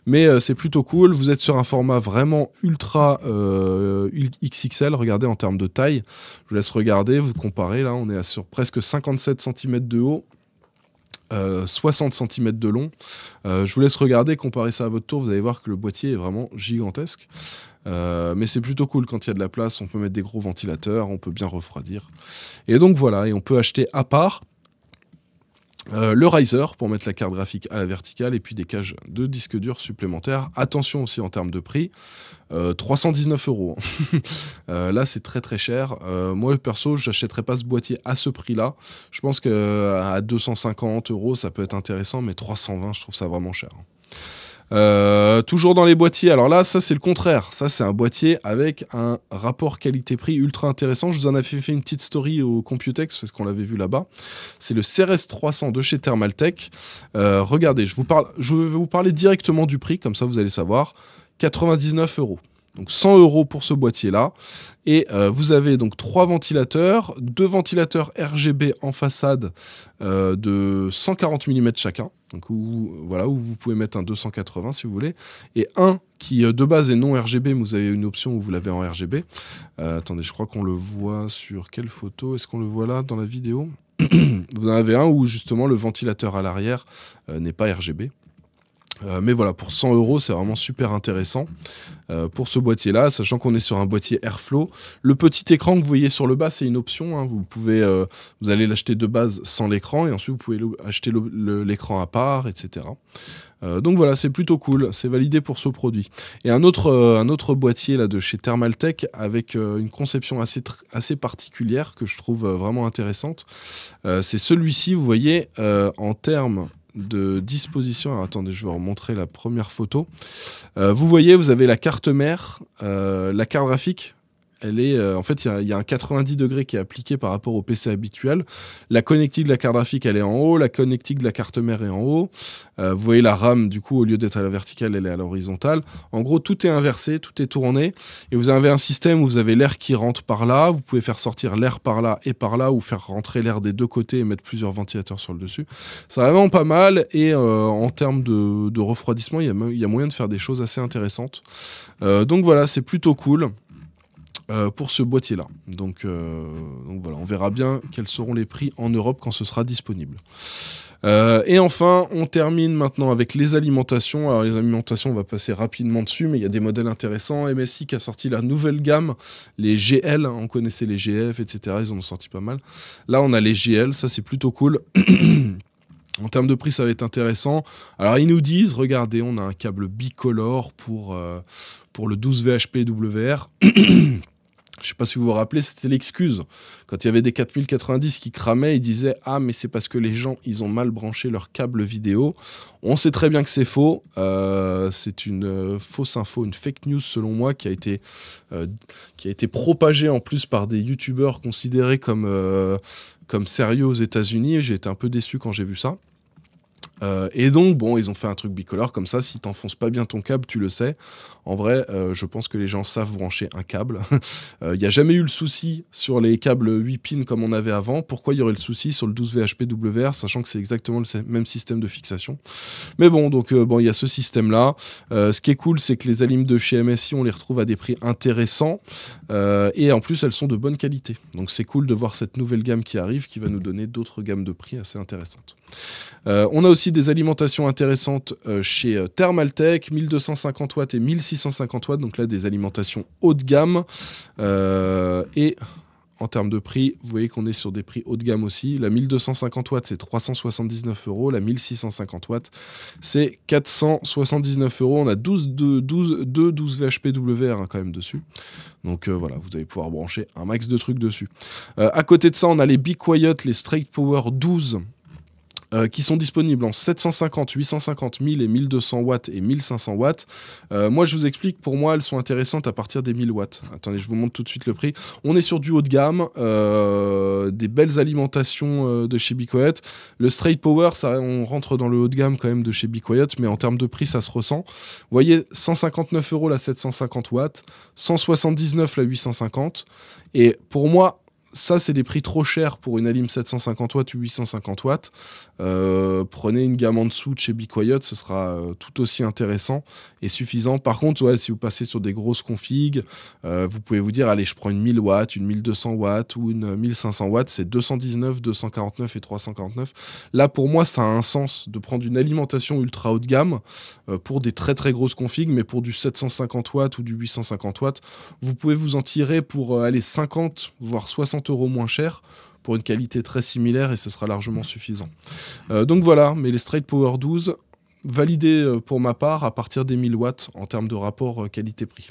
Mais c'est plutôt cool. Vous êtes sur un format vraiment ultra XXL Regardez en termes de taille. Je vous laisse regarder, vous comparez. Là, on est à sur presque 57 cm de haut. 60 euh, cm de long. Euh, je vous laisse regarder, comparer ça à votre tour, vous allez voir que le boîtier est vraiment gigantesque. Euh, mais c'est plutôt cool quand il y a de la place, on peut mettre des gros ventilateurs, on peut bien refroidir. Et donc voilà, et on peut acheter à part le riser pour mettre la carte graphique à la verticale et puis des cages de disques durs supplémentaires. Attention aussi en termes de prix, 319 euh, euros. Hein. [LAUGHS] Euh, là, c'est très très cher. Euh, moi, perso, j'achèterais pas ce boîtier à ce prix-là. Je pense que à 250 euros, ça peut être intéressant, mais 320, je trouve ça vraiment cher. Hein. toujours dans les boîtiers. Alors là, ça c'est le contraire. Ça c'est un boîtier avec un rapport qualité-prix ultra intéressant. Je vous en avais fait une petite story au Computex parce qu'on l'avait vu là-bas. C'est le CRS 300 de chez Thermaltech. regardez, je vous parle, je vais vous parler directement du prix comme ça vous allez savoir. 99 euros. Donc 100 euros pour ce boîtier-là. Et euh, vous avez donc trois ventilateurs, deux ventilateurs RGB en façade euh, de 140 mm chacun. Donc voilà, où vous pouvez mettre un 280 si vous voulez. Et un qui euh, de base est non RGB, mais vous avez une option où vous l'avez en RGB. attendez, je crois qu'on le voit sur quelle photo Est-ce qu'on le voit là dans la vidéo [CLEARS THROAT] Vous en avez un où justement le ventilateur à l'arrière n'est pas RGB. Euh, mais voilà, pour 100 euros, c'est vraiment super intéressant euh, pour ce boîtier-là, sachant qu'on est sur un boîtier Airflow. Le petit écran que vous voyez sur le bas, c'est une option. Hein. vous pouvez, euh, vous allez l'acheter de base sans l'écran et ensuite vous pouvez acheter l'écran à part, etc. donc voilà, c'est plutôt cool. C'est validé pour ce produit. Et un autre, un autre boîtier là de chez Thermaltech avec une conception assez, assez particulière que je trouve vraiment intéressante. c'est celui-ci. Vous voyez, en termes de disposition. attendez, je vais vous montrer la première photo. Euh, vous voyez, vous avez la carte mère, euh, la carte graphique elle est, euh, en fait, il y, a un 90 degrés qui est appliqué par rapport au PC habituel. La connectique de la carte graphique, elle est en haut. La connectique de la carte mère est en haut. Euh, vous voyez la RAM, du coup, au lieu d'être à la verticale, elle est à l'horizontale. En gros, tout est inversé, tout est tourné. Et vous avez un système où vous avez l'air qui rentre par là. Vous pouvez faire sortir l'air par là et par là, ou faire rentrer l'air des deux côtés et mettre plusieurs ventilateurs sur le dessus. C'est vraiment pas mal. Et euh, en termes de, refroidissement, il y, a moyen de faire des choses assez intéressantes. donc voilà, c'est plutôt cool. Euh, pour ce boîtier-là. Euh, donc, voilà, on verra bien quels seront les prix en Europe quand ce sera disponible. Euh, et enfin, on termine maintenant avec les alimentations. Alors les alimentations, on va passer rapidement dessus, mais il y a des modèles intéressants. MSI qui a sorti la nouvelle gamme, les GL, hein, on connaissait les GF, etc. Ils en ont sorti pas mal. Là, on a les GL, ça c'est plutôt cool. [COUGHS] En termes de prix, ça va être intéressant. Alors, ils nous disent, regardez, on a un câble bicolore pour, pour le 12 VHP WR. Je ne sais pas si vous vous rappelez, c'était l'excuse. Quand il y avait des 4090 qui cramaient, ils disaient Ah, mais c'est parce que les gens, ils ont mal branché leur câble vidéo. On sait très bien que c'est faux. Euh, c'est une euh, fausse info, une fake news selon moi, qui a été, euh, qui a été propagée en plus par des youtubeurs considérés comme, comme sérieux aux États-Unis. J'ai été un peu déçu quand j'ai vu ça. Euh, et donc, bon, ils ont fait un truc bicolore comme ça. Si t'enfonces pas bien ton câble, tu le sais. En vrai, euh, je pense que les gens savent brancher un câble. Il [LAUGHS] n'y euh, a jamais eu le souci sur les câbles 8 pins comme on avait avant. Pourquoi il y aurait le souci sur le 12 VHP sachant que c'est exactement le même système de fixation Mais bon, donc, bon, il y a ce système-là. ce qui est cool, c'est que les alimes de chez MSI, on les retrouve à des prix intéressants. et en plus, elles sont de bonne qualité. Donc, c'est cool de voir cette nouvelle gamme qui arrive, qui va nous donner d'autres gammes de prix assez intéressantes. on a aussi des alimentations intéressantes euh, chez euh, Thermaltech, 1250 watts et 1650 watts, donc là des alimentations haut de gamme. Euh, et en termes de prix, vous voyez qu'on est sur des prix haut de gamme aussi. La 1250 watts, c'est 379 euros. La 1650 watts, c'est 479 euros. On a 12, 2, 12, 2 12 VHPWR quand même dessus. Donc voilà, vous allez pouvoir brancher un max de trucs dessus. à côté de ça, on a les Big Quiet, les Straight Power 12 euh, qui sont disponibles en 750, 850, 1000 et 1200 watts et 1500 watts. Euh, moi, je vous explique, pour moi, elles sont intéressantes à partir des 1000 watts. Attendez, je vous montre tout de suite le prix. On est sur du haut de gamme, euh, des belles alimentations de chez Bicoyote. Le Straight Power, ça, on rentre dans le haut de gamme quand même de chez Bicoyote, mais en termes de prix, ça se ressent. Vous voyez, 159 euros la 750 watts, 179 la 850. Et pour moi, ça, c'est des prix trop chers pour une Alim 750 watts ou 850 watts. Euh, prenez une gamme en dessous de chez Be ce sera euh, tout aussi intéressant et suffisant. Par contre, ouais, si vous passez sur des grosses configs, euh, vous pouvez vous dire allez, je prends une 1000 watts, une 1200 watts ou une 1500 watts, c'est 219, 249 et 349. Là, pour moi, ça a un sens de prendre une alimentation ultra haut de gamme pour des très très grosses configs, mais pour du 750 watts ou du 850 watts, vous pouvez vous en tirer pour aller 50 voire 60 euros moins cher pour une qualité très similaire et ce sera largement suffisant. Euh, donc voilà, mais les Straight Power 12, validé euh, pour ma part à partir des 1000 watts en termes de rapport euh, qualité-prix.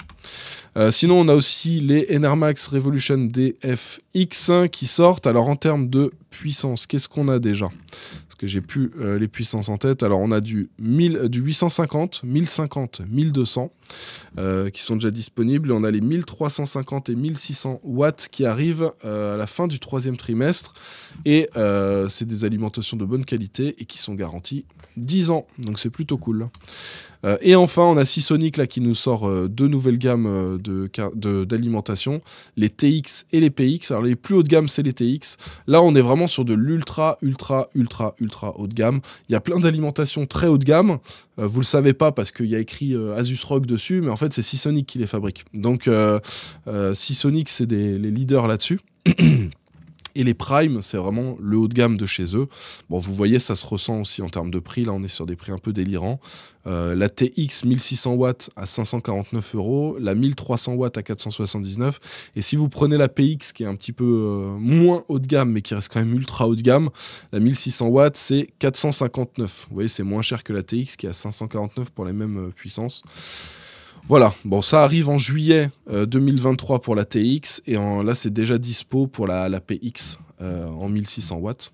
Euh, sinon, on a aussi les Enermax Revolution DFX hein, qui sortent. Alors, en termes de puissance, qu'est-ce qu'on a déjà Parce que j'ai plus les puissances en tête. Alors, on a du, du 850, 1050, 1200 qui sont déjà disponibles. Et on a les 1350 et 1600 watts qui arrivent à la fin du troisième trimestre. Et c'est des alimentations de bonne qualité et qui sont garanties 10 ans, donc c'est plutôt cool. Euh, et enfin, on a Seasonic là, qui nous sort euh, deux nouvelles gammes euh, d'alimentation, les TX et les PX. Alors les plus haut de gamme, c'est les TX. Là, on est vraiment sur de l'ultra, ultra, ultra, ultra haut de gamme. Il y a plein d'alimentations très haut de gamme. Vous vous le savez pas parce qu'il y a écrit Asus Rock dessus, mais en fait, c'est Seasonic qui les fabrique. Donc Seasonic, c'est les leaders là-dessus. [CLEARS THROAT] et les primes, c'est vraiment le haut de gamme de chez eux. Bon, vous voyez, ça se ressent aussi en termes de prix. Là, on est sur des prix un peu délirants. Euh, la TX 1600 watts à 549 euros, la 1300 watts à 479. Et si vous prenez la PX qui est un petit peu euh, moins haut de gamme, mais qui reste quand même ultra haut de gamme, la 1600 watts c'est 459. Vous voyez, c'est moins cher que la TX qui est à 549 pour les mêmes euh, puissances. Voilà, bon, ça arrive en juillet 2023 euh, pour la TX et là c'est déjà dispo pour la, PX euh, en 1600 watts.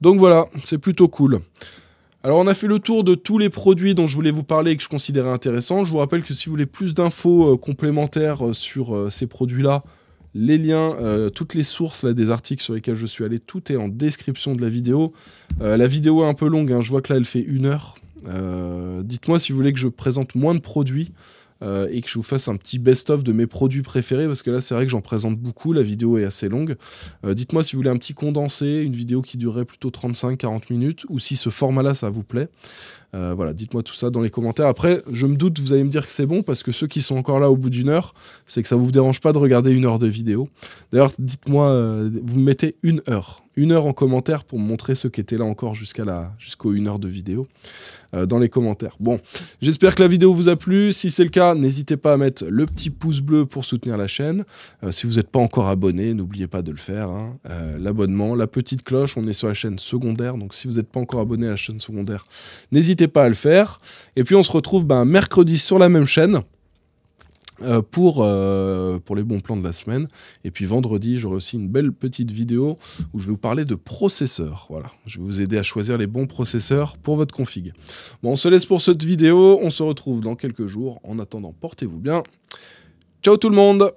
Donc voilà, c'est plutôt cool. Alors on a fait le tour de tous les produits dont je voulais vous parler et que je considérais intéressants. Je vous rappelle que si vous voulez plus d'infos euh, complémentaires sur ces produits-là, les liens, toutes les sources là, des articles sur lesquels je suis allé, tout est en description de la vidéo. la vidéo est un peu longue, hein. je vois que là elle fait une heure. Dites-moi si vous voulez que je présente moins de produits. Euh, et que je vous fasse un petit best-of de mes produits préférés, parce que là, c'est vrai que j'en présente beaucoup, la vidéo est assez longue. Euh, dites-moi si vous voulez un petit condensé, une vidéo qui durerait plutôt 35-40 minutes, ou si ce format-là, ça vous plaît. Euh, voilà, dites-moi tout ça dans les commentaires. Après, je me doute, vous allez me dire que c'est bon, parce que ceux qui sont encore là au bout d'une heure, c'est que ça vous dérange pas de regarder une heure de vidéo. D'ailleurs, dites-moi, vous me mettez une heure. Une heure en commentaire pour me montrer ceux qui étaient là encore jusqu'à la, jusqu'aux une heure de vidéo. Euh, dans les commentaires. Bon, j'espère que la vidéo vous a plu. Si c'est le cas, n'hésitez pas à mettre le petit pouce bleu pour soutenir la chaîne. Euh, si vous n'êtes pas encore abonné, n'oubliez pas de le faire. Hein. Euh, l'abonnement, la petite cloche, on est sur la chaîne secondaire. Donc si vous n'êtes pas encore abonné à la chaîne secondaire, n'hésitez pas à le faire. Et puis on se retrouve ben, mercredi sur la même chaîne. Euh, pour, euh, pour les bons plans de la semaine. Et puis vendredi, j'aurai aussi une belle petite vidéo où je vais vous parler de processeurs. Voilà, je vais vous aider à choisir les bons processeurs pour votre config. Bon, on se laisse pour cette vidéo. On se retrouve dans quelques jours. En attendant, portez-vous bien. Ciao tout le monde